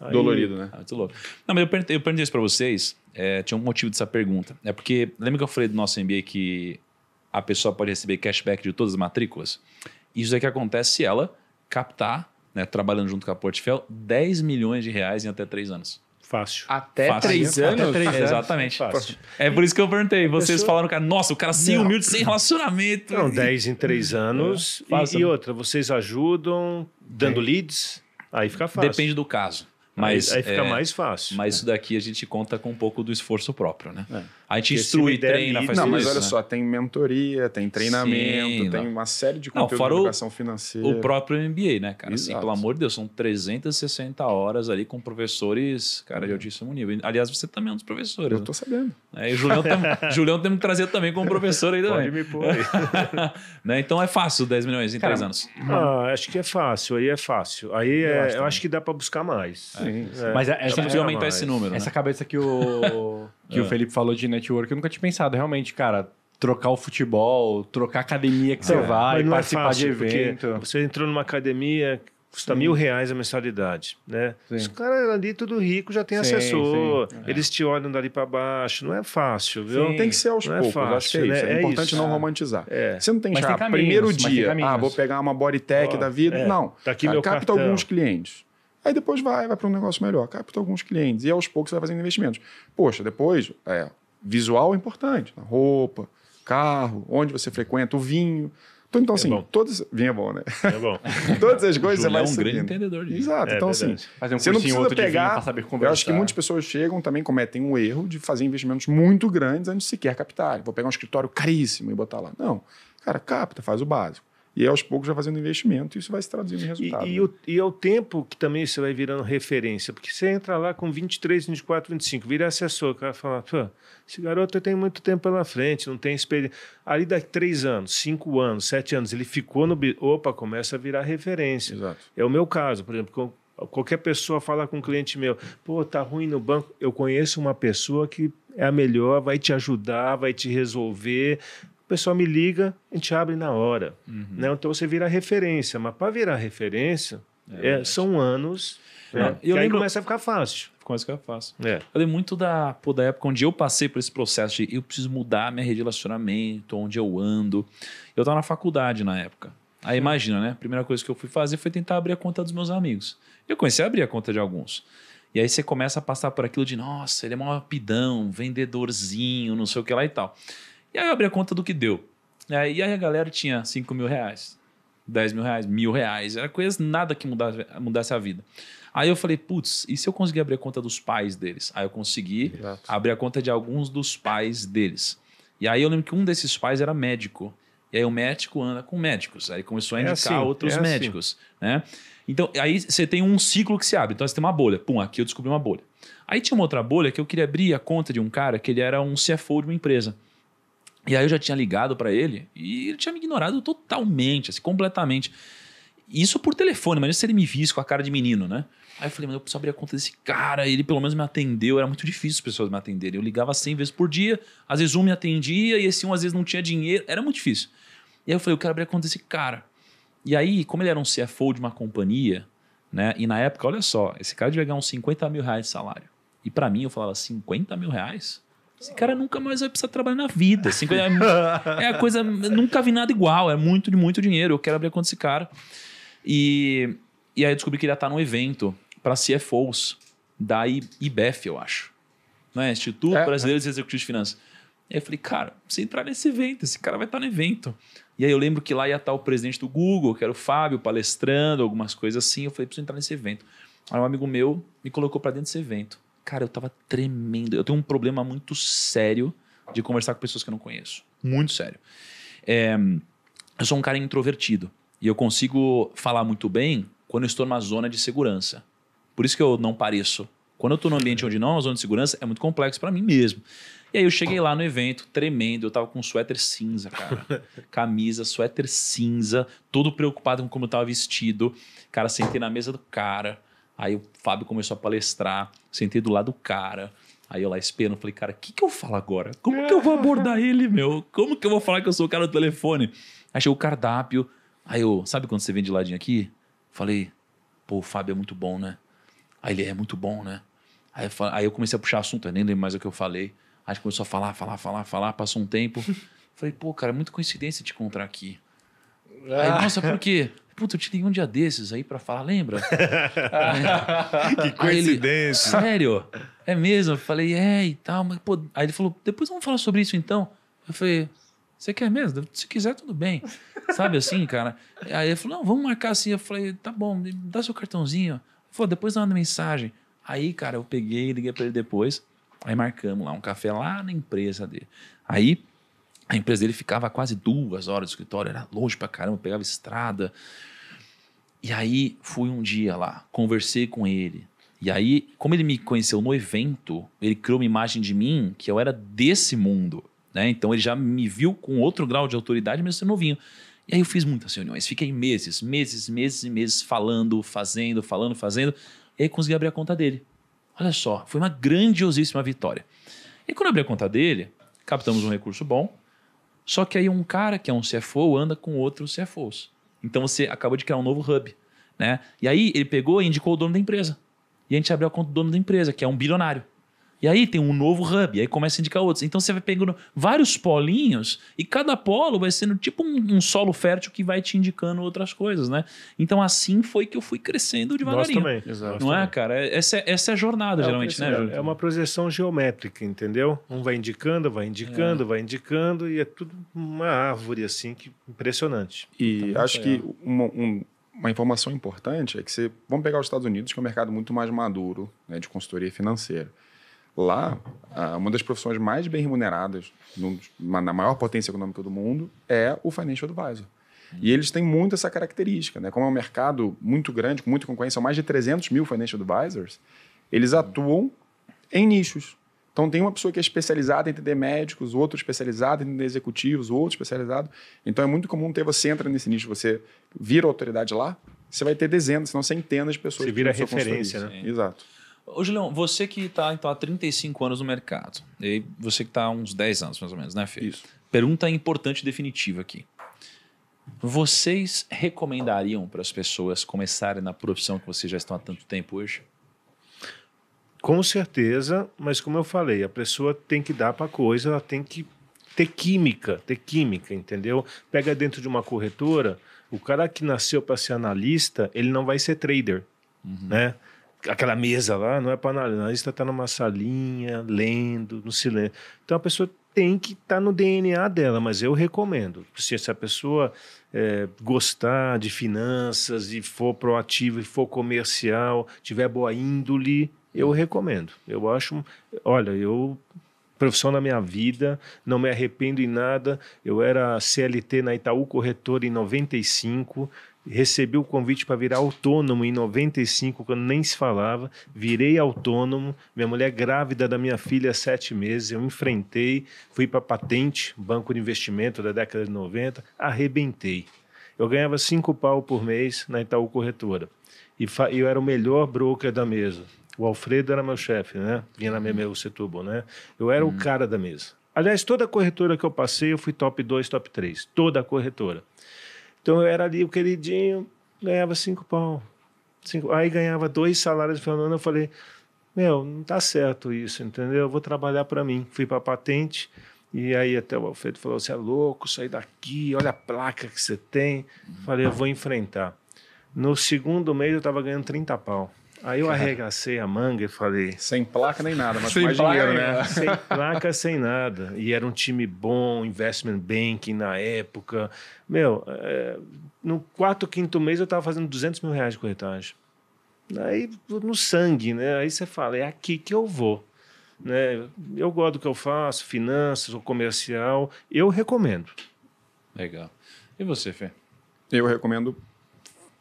Aí, Dolorido, né? É muito louco. Não, mas eu perguntei, eu perguntei isso pra vocês, é, tinha um motivo dessa pergunta. É porque, lembra que eu falei do nosso MBA que a pessoa pode receber cashback de todas as matrículas? Isso é que acontece se ela captar, né, trabalhando junto com a Portfel, 10 milhões de reais em até 3 anos. Fácil. Até fácil. três anos? Até três Exatamente. É por isso que eu perguntei. Vocês pessoa... falaram, cara, nossa, o cara sem humilde, sem relacionamento. Não, dez em três é. anos. É. E, e, outra, vocês ajudam dando é. leads? Aí fica fácil. Depende do caso. Mas, aí, aí fica é, mais fácil. Mas é. isso daqui a gente conta com um pouco do esforço próprio, né? É. A gente instrui, treina, faz não, mas isso, olha né? só, tem mentoria, tem treinamento, Sim, tem não. uma série de conteúdo não, fora de educação o, financeira. O próprio MBA, né, cara? Assim, pelo amor de Deus, são 360 horas ali com professores, cara, de é. altíssimo nível. Aliás, você também é um dos professores. Eu né? tô sabendo. É, e o Julião, tem Julião temos que trazer também como professor aí também. Pode me pôr aí. né? Então é fácil 10 milhões em 3 anos. Ah, acho que é fácil, aí é fácil. Aí eu, é, acho, eu acho, que dá para buscar mais. Sim, é, é. Mas é, essa, aumentar mais. esse número. Né? Essa cabeça que o. que é. o Felipe falou de network, eu nunca tinha pensado. Realmente, cara, trocar o futebol, trocar a academia que você é, vai, é participar é fácil, de evento. Você entrou numa academia custa sim. mil reais a mensalidade, né? Sim. Os caras ali tudo rico já tem sim, assessor, sim. É. eles te olham dali para baixo, não é fácil, viu? Tem que ser aos não poucos, é fácil, acho que é né? É, é importante isso. não romantizar. É. Você não tem chave. Ah, primeiro dia, ah, vou pegar uma bodytech da vida, não. Tá aqui Cara, meu capta cartão. alguns clientes. Aí depois vai, vai para um negócio melhor, capta alguns clientes e aos poucos você vai fazendo investimentos. Poxa, depois, é, visual é importante, roupa, carro, onde você frequenta, o vinho. Então, então é assim, bom. todas. Vinho é bom, né? É bom. todas as coisas você É um subindo. grande entendedor disso. Exato. É, então, assim, verdade. assim, fazer um você não precisa pegar. Eu acho que muitas pessoas chegam também, cometem um erro de fazer investimentos muito grandes antes de sequer captar. Vou pegar um escritório caríssimo e botar lá. Não. Cara, capta, faz o básico. E aos poucos já fazendo investimento, isso vai se traduzindo em resultado. E, e, né? o, e é o tempo que também você vai virando referência, porque você entra lá com 23, 24, 25, vira assessor, o cara fala, pô, esse garoto tem muito tempo pela frente, não tem experiência. Ali daqui três anos, cinco anos, sete anos, ele ficou no. Opa, começa a virar referência. Exato. É o meu caso, por exemplo, qualquer pessoa fala com um cliente meu, pô, tá ruim no banco. Eu conheço uma pessoa que é a melhor, vai te ajudar, vai te resolver, pessoal me liga, a gente abre na hora. Uhum. Né? Então você vira referência, mas para virar referência, é, é, são anos. Né? e eu lembro... começa a ficar fácil. Ficou a ficar fácil. É. Eu lembro muito da, pô, da época onde eu passei por esse processo de eu preciso mudar minha rede de relacionamento, onde eu ando. Eu estava na faculdade na época. Aí imagina, né? A primeira coisa que eu fui fazer foi tentar abrir a conta dos meus amigos. Eu comecei a abrir a conta de alguns. E aí você começa a passar por aquilo de, nossa, ele é mó rapidão, vendedorzinho, não sei o que lá e tal. E aí eu abri a conta do que deu. e aí a galera tinha 5 mil reais, 10 mil reais, mil reais. Era coisa nada que mudasse, mudasse a vida. Aí eu falei, putz, e se eu conseguir abrir a conta dos pais deles? Aí eu consegui Exato. abrir a conta de alguns dos pais deles. E aí eu lembro que um desses pais era médico. E aí o médico anda com médicos. Aí começou a é indicar é assim, outros é assim. médicos, assim. né? Então, aí você tem um ciclo que se abre. Então, você tem uma bolha. Pum, aqui eu descobri uma bolha. Aí tinha uma outra bolha que eu queria abrir a conta de um cara que ele era um CFO de uma empresa. E aí eu já tinha ligado para ele e ele tinha me ignorado totalmente, assim, completamente. Isso por telefone, mas se ele me visse com a cara de menino, né? Aí eu falei, mas eu preciso abrir a conta desse cara. Ele pelo menos me atendeu. Era muito difícil as pessoas me atenderem. Eu ligava 100 vezes por dia. Às vezes um me atendia e esse um às vezes não tinha dinheiro. Era muito difícil. E aí eu falei, eu quero abrir a conta desse cara. E aí, como ele era um CFO de uma companhia, né? E na época, olha só, esse cara devia ganhar uns 50 mil reais de salário. E para mim, eu falava, 50 mil reais? Esse cara nunca mais vai precisar trabalhar na vida. Assim, é, é a coisa. Nunca vi nada igual. É muito, muito dinheiro. Eu quero abrir a conta desse cara. E, e aí eu descobri que ele ia estar num evento para CFOs da IBEF, eu acho. Não é? Instituto é, Brasileiro de Executivos de Finanças. E aí eu falei, cara, se entrar nesse evento, esse cara vai estar no evento. E aí eu lembro que lá ia estar o presidente do Google, que era o Fábio, palestrando, algumas coisas assim. Eu falei, preciso entrar nesse evento. Aí um amigo meu me colocou para dentro desse evento. Cara, eu tava tremendo. Eu tenho um problema muito sério de conversar com pessoas que eu não conheço. Muito sério. É, eu sou um cara introvertido. E eu consigo falar muito bem quando eu estou numa zona de segurança. Por isso que eu não pareço. Quando eu estou num ambiente onde não é uma zona de segurança, é muito complexo para mim mesmo. E aí eu cheguei lá no evento, tremendo, eu tava com um suéter cinza, cara. Camisa, suéter cinza, todo preocupado com como eu tava vestido. Cara, sentei na mesa do cara Aí o Fábio começou a palestrar, sentei do lado do cara. Aí eu lá esperando, falei, cara, o que, que eu falo agora? Como que eu vou abordar ele, meu? Como que eu vou falar que eu sou o cara do telefone? Achei o cardápio. Aí eu, sabe quando você vem de ladinho aqui? Falei, pô, o Fábio é muito bom, né? Aí ah, ele é muito bom, né? Aí eu, falei, aí eu comecei a puxar assunto, eu nem lembro mais o que eu falei. Aí a gente começou a falar, falar, falar, falar, passou um tempo. falei, pô, cara, é muita coincidência te encontrar aqui. Aí, ah. nossa, por quê? Puta, eu te liguei um dia desses aí para falar, lembra? Ah, que coincidência. Ele, Sério? É mesmo? Eu falei, é e tal. Mas, pô... Aí ele falou, depois vamos falar sobre isso então. Eu falei, você quer mesmo? Se quiser, tudo bem. Sabe assim, cara? Aí ele falou, não, vamos marcar assim. Eu falei, tá bom, dá seu cartãozinho. Falou, depois manda mensagem. Aí, cara, eu peguei, liguei para ele depois. Aí marcamos lá um café lá na empresa dele. Aí a empresa dele ficava quase duas horas no escritório, era longe pra caramba, pegava estrada. E aí fui um dia lá, conversei com ele. E aí, como ele me conheceu no evento, ele criou uma imagem de mim que eu era desse mundo. Né? Então ele já me viu com outro grau de autoridade, mesmo sendo novinho. E aí eu fiz muitas reuniões, fiquei meses, meses, meses e meses falando, fazendo, falando, fazendo. E aí consegui abrir a conta dele. Olha só, foi uma grandiosíssima vitória. E quando eu abri a conta dele, captamos um recurso bom, só que aí um cara que é um CFO anda com outros CFOs. Então você acabou de criar um novo hub. Né? E aí ele pegou e indicou o dono da empresa. E a gente abriu a conta do dono da empresa, que é um bilionário. E aí tem um novo hub, e aí começa a indicar outros. Então você vai pegando vários polinhos e cada polo vai sendo tipo um, um solo fértil que vai te indicando outras coisas, né? Então assim foi que eu fui crescendo devagarinho. Nós também. Exato. Não é, cara? É, essa, é, essa é a jornada, é, geralmente, né, Júlio? É uma projeção geométrica, entendeu? Um vai indicando, vai indicando, é. vai indicando, e é tudo uma árvore, assim, que impressionante. E tá acho que uma, um, uma informação importante é que você. Vamos pegar os Estados Unidos, que é um mercado muito mais maduro né, de consultoria financeira. Lá, uma das profissões mais bem remuneradas na maior potência econômica do mundo é o financial advisor. E eles têm muito essa característica, né? Como é um mercado muito grande, com muita concorrência, são mais de 300 mil financial advisors, eles atuam em nichos. Então tem uma pessoa que é especializada em entender médicos, outro especializado em entender executivos, outro especializado. Então é muito comum ter você entra nesse nicho, você vira autoridade lá, você vai ter dezenas, se não centenas de pessoas. Você vira referência, né? Exato. Ô, Julião, você que está então, há 35 anos no mercado, e você que está há uns 10 anos, mais ou menos, né, Fê? Isso. Pergunta importante e definitiva aqui. Vocês recomendariam para as pessoas começarem na profissão que vocês já estão há tanto tempo hoje? Com certeza, mas como eu falei, a pessoa tem que dar para a coisa, ela tem que ter química, ter química, entendeu? Pega dentro de uma corretora, o cara que nasceu para ser analista, ele não vai ser trader, uhum. né? aquela mesa lá, não é para analista, está numa salinha, lendo, no silêncio. Então a pessoa tem que estar tá no DNA dela, mas eu recomendo. Se essa pessoa é, gostar de finanças e for proativo e for comercial, tiver boa índole, eu recomendo. Eu acho, olha, eu profissão na minha vida, não me arrependo em nada. Eu era CLT na Itaú Corretora em 95, recebi o convite para virar autônomo em 95, quando nem se falava. Virei autônomo, minha mulher grávida da minha filha há sete meses, eu enfrentei, fui para patente, banco de investimento da década de 90, arrebentei. Eu ganhava cinco pau por mês na Itaú Corretora. E eu era o melhor broker da mesa. O Alfredo era meu chefe, né? Vinha na minha uhum. mesa, Setúbal, né? Eu era o uhum. cara da mesa. Aliás, toda corretora que eu passei, eu fui top 2, top 3. Toda corretora. Então eu era ali o queridinho, ganhava cinco pau. Cinco, aí ganhava dois salários de Fernando. do Eu falei, meu, não tá certo isso, entendeu? Eu vou trabalhar para mim. Fui para patente. E aí até o Alfredo falou, você é louco, sai daqui, olha a placa que você tem. Falei, eu vou enfrentar. No segundo mês eu estava ganhando 30 pau. Aí eu arregacei a manga e falei. Sem placa nem nada, mas sem mais placa, dinheiro, né? Sem placa, sem nada. E era um time bom, investment banking na época. Meu, é, no quarto, quinto mês eu estava fazendo 200 mil reais de corretagem. Aí no sangue, né? Aí você fala, é aqui que eu vou. Né? Eu gosto do que eu faço, finanças, comercial. Eu recomendo. Legal. E você, Fê? Eu recomendo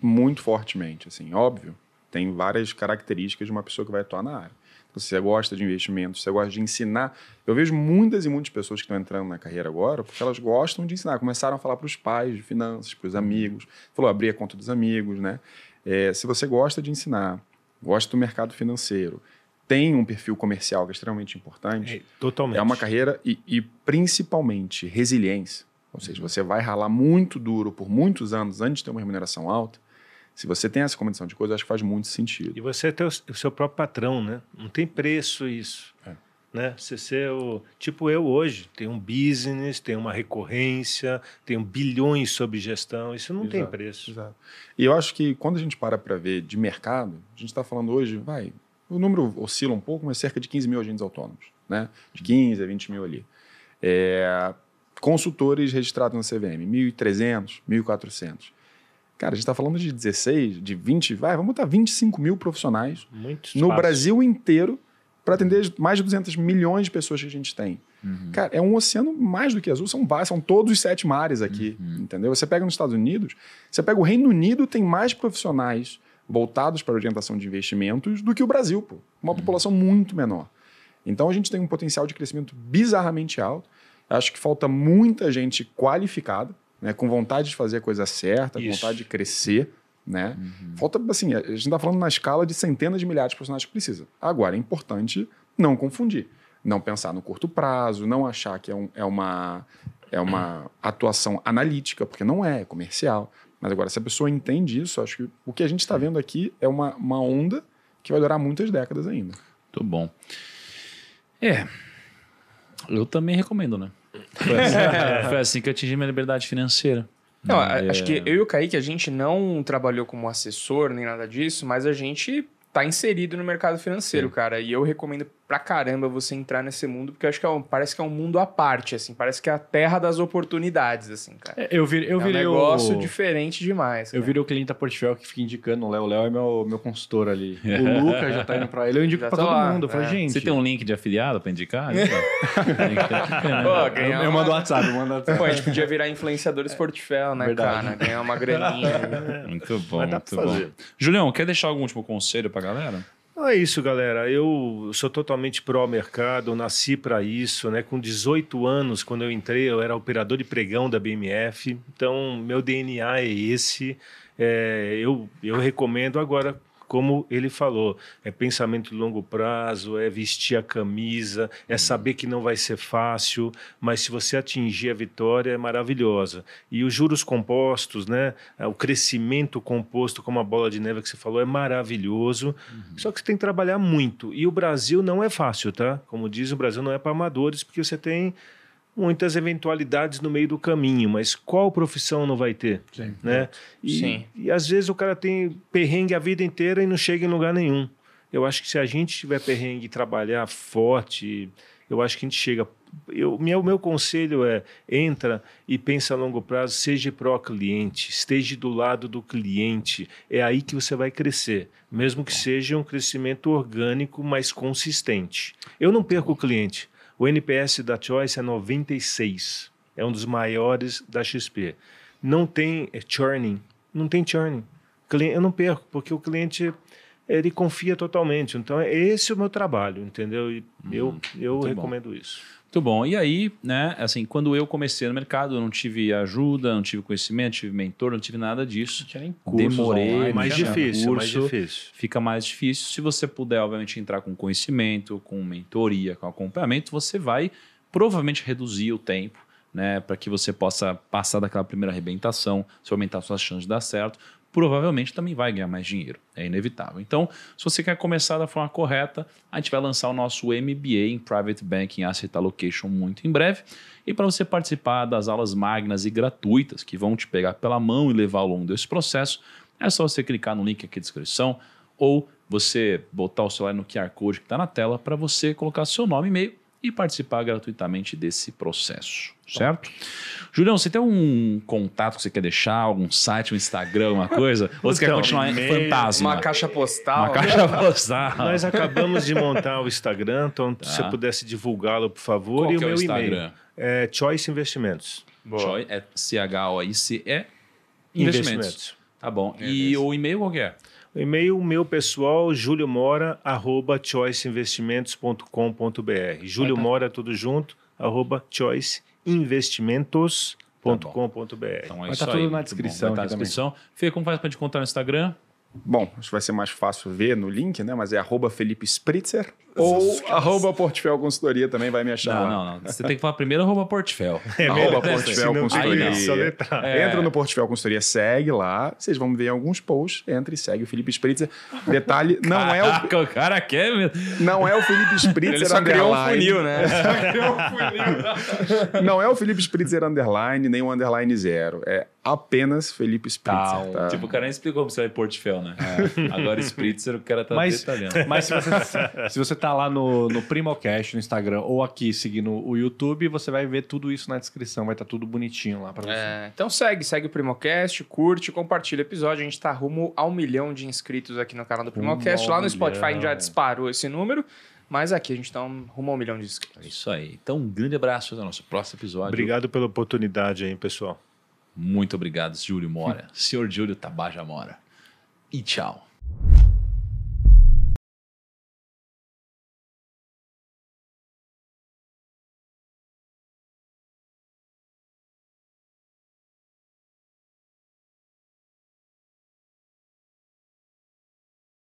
muito fortemente, assim, óbvio tem várias características de uma pessoa que vai atuar na área. Então, se você gosta de investimentos, se você gosta de ensinar. Eu vejo muitas e muitas pessoas que estão entrando na carreira agora porque elas gostam de ensinar. Começaram a falar para os pais de finanças, para os uhum. amigos. Falou, abrir a conta dos amigos, né? É, se você gosta de ensinar, gosta do mercado financeiro, tem um perfil comercial que é extremamente importante. É, totalmente. É uma carreira e, e principalmente resiliência. Ou seja, uhum. você vai ralar muito duro por muitos anos antes de ter uma remuneração alta, se você tem essa combinação de coisas, acho que faz muito sentido. E você é o seu próprio patrão, né? Não tem preço isso. É. Né? Você ser é o, tipo eu hoje, tem um business, tem uma recorrência, tenho bilhões sob gestão, isso não exato, tem preço. Exato. E eu acho que quando a gente para para ver de mercado, a gente está falando hoje, vai, o número oscila um pouco, mas cerca de 15 mil agentes autônomos, né? De 15 a 20 mil ali. É, consultores registrados na CVM, 1.300, 1.400. Cara, a gente está falando de 16, de 20, vai, vamos botar 25 mil profissionais no Brasil inteiro para atender mais de 200 milhões de pessoas que a gente tem. Uhum. Cara, é um oceano mais do que azul, são vários, são todos os sete mares aqui, uhum. entendeu? Você pega nos Estados Unidos, você pega o Reino Unido, tem mais profissionais voltados para orientação de investimentos do que o Brasil, pô. Uma uhum. população muito menor. Então a gente tem um potencial de crescimento bizarramente alto. Acho que falta muita gente qualificada né, com vontade de fazer a coisa certa, Isso. com vontade de crescer. Né? Uhum. Falta, assim, a gente está falando na escala de centenas de milhares de profissionais que precisa. Agora, é importante não confundir, não pensar no curto prazo, não achar que é, um, é uma, é uma atuação analítica, porque não é, é comercial. Mas agora, se a pessoa entende isso, acho que o que a gente está vendo aqui é uma, uma onda que vai durar muitas décadas ainda. Muito bom. É, eu também recomendo, né? Foi assim, é. foi assim que eu atingi minha liberdade financeira. Não, é... acho que eu e o Kaique, a gente não trabalhou como assessor nem nada disso, mas a gente tá inserido no mercado financeiro, Sim. cara. E eu recomendo pra caramba você entrar nesse mundo, porque eu acho que é um, parece que é um mundo à parte, assim. Parece que é a terra das oportunidades, assim, cara. É, eu vi, eu é um negócio o... diferente demais. Eu cara. virei o cliente da Portfel que fica indicando o Léo. O Léo é meu, meu consultor ali. É. o Lucas já tá indo pra ele. Eu indico já pra todo lá. mundo. Eu falo, é. gente... Você tem um link de afiliado pra indicar? É. Então, né? Pô, eu, uma... eu mando WhatsApp, eu mando WhatsApp. Pô, a gente podia virar influenciadores Portfel, né, Verdade. cara? Ganhar uma graninha. muito bom, muito bom. Julião, quer deixar algum último conselho pra galera? Então é isso, galera. Eu sou totalmente pró-mercado, nasci para isso, né? Com 18 anos, quando eu entrei, eu era operador de pregão da BMF. Então, meu DNA é esse. É, eu, eu recomendo agora como ele falou, é pensamento de longo prazo, é vestir a camisa, é uhum. saber que não vai ser fácil, mas se você atingir a vitória é maravilhosa. E os juros compostos, né, é, o crescimento composto como a bola de neve que você falou é maravilhoso. Uhum. Só que você tem que trabalhar muito. E o Brasil não é fácil, tá? Como diz, o Brasil não é para amadores, porque você tem muitas eventualidades no meio do caminho, mas qual profissão não vai ter? Sim. Né? E, Sim. e às vezes o cara tem perrengue a vida inteira e não chega em lugar nenhum. Eu acho que se a gente tiver perrengue e trabalhar forte, eu acho que a gente chega. Eu, meu, meu conselho é entra e pensa a longo prazo, seja pró-cliente, esteja do lado do cliente. É aí que você vai crescer, mesmo que seja um crescimento orgânico, mas consistente. Eu não perco o cliente. O NPS da Choice é 96, é um dos maiores da XP. Não tem é, churning, não tem churning. Eu não perco, porque o cliente ele confia totalmente. Então, esse é o meu trabalho, entendeu? E hum, eu, eu recomendo bom. isso. Muito bom. E aí, né, assim, quando eu comecei no mercado, eu não tive ajuda, não tive conhecimento, não tive mentor, não tive nada disso. Não tinha nem curso. Demorei. Online, mais difícil, curso, mais difícil. Fica mais difícil. Se você puder, obviamente, entrar com conhecimento, com mentoria, com acompanhamento, você vai provavelmente reduzir o tempo né? Para que você possa passar daquela primeira arrebentação, se aumentar suas chances de dar certo, provavelmente também vai ganhar mais dinheiro. É inevitável. Então, se você quer começar da forma correta, a gente vai lançar o nosso MBA em Private Banking Asset Allocation muito em breve. E para você participar das aulas magnas e gratuitas que vão te pegar pela mão e levar ao longo desse processo, é só você clicar no link aqui na descrição ou você botar o celular no QR Code que está na tela para você colocar seu nome e e-mail e participar gratuitamente desse processo, certo? Julião, você tem um contato que você quer deixar, algum site, um Instagram, uma coisa? Ou você então, quer continuar fantasma? Uma caixa postal. Uma caixa postal. Nós acabamos de montar o Instagram, então tá. se você pudesse divulgá-lo, por favor, Qual e o é meu e-mail. É Choice Investimentos. Boa. Choice é C-H-O-I-C-E Investimentos. Investimentos. Tá bom. É e mesmo. o e-mail qual que é? O e-mail meu pessoal, juliomora, arroba choiceinvestimentos.com.br. Júlio Mora, tudo junto, arroba choiceinvestimentos.com.br. Tá então é Vai tá isso aí. tudo na descrição. tá na descrição. Fê, como faz para te encontrar no Instagram? Bom, acho que vai ser mais fácil ver no link, né? Mas é arroba Felipe Spritzer. Ou arroba Portfel Consultoria também vai me achar. Não, não, não. Você tem que falar primeiro arroba Portfel. É, arroba é, Portfel Consultoria. É. Entra no Portfel Consultoria, segue lá. Vocês vão ver alguns posts. Entra e segue o Felipe Spritzer. Detalhe, não é o. o cara quer mesmo. Não é o Felipe Spritzer. Ele só criou um funil, né? Só criou um funil. não é o Felipe Spritzer underline, nem o underline zero. É apenas Felipe Spritzer. Tá. tá. Tipo, o cara nem explicou como você é Portfel, né? É. Agora Spritzer, o cara tá mas, detalhando. Mas se você, se você tá lá no, no Primocast, no Instagram, ou aqui seguindo o YouTube, você vai ver tudo isso na descrição. Vai estar tá tudo bonitinho lá pra você. É, então segue, segue o Primocast, curte, compartilha o episódio. A gente tá rumo a um milhão de inscritos aqui no canal do Primocast. Um lá no Spotify gente já disparou esse número. Mas aqui a gente está rumo a um milhão de inscritos. É isso aí. Então, um grande abraço até o nosso próximo episódio. Obrigado pela oportunidade aí, pessoal. Muito obrigado, Júlio Mora. Senhor Júlio Tabaja Mora. E tchau.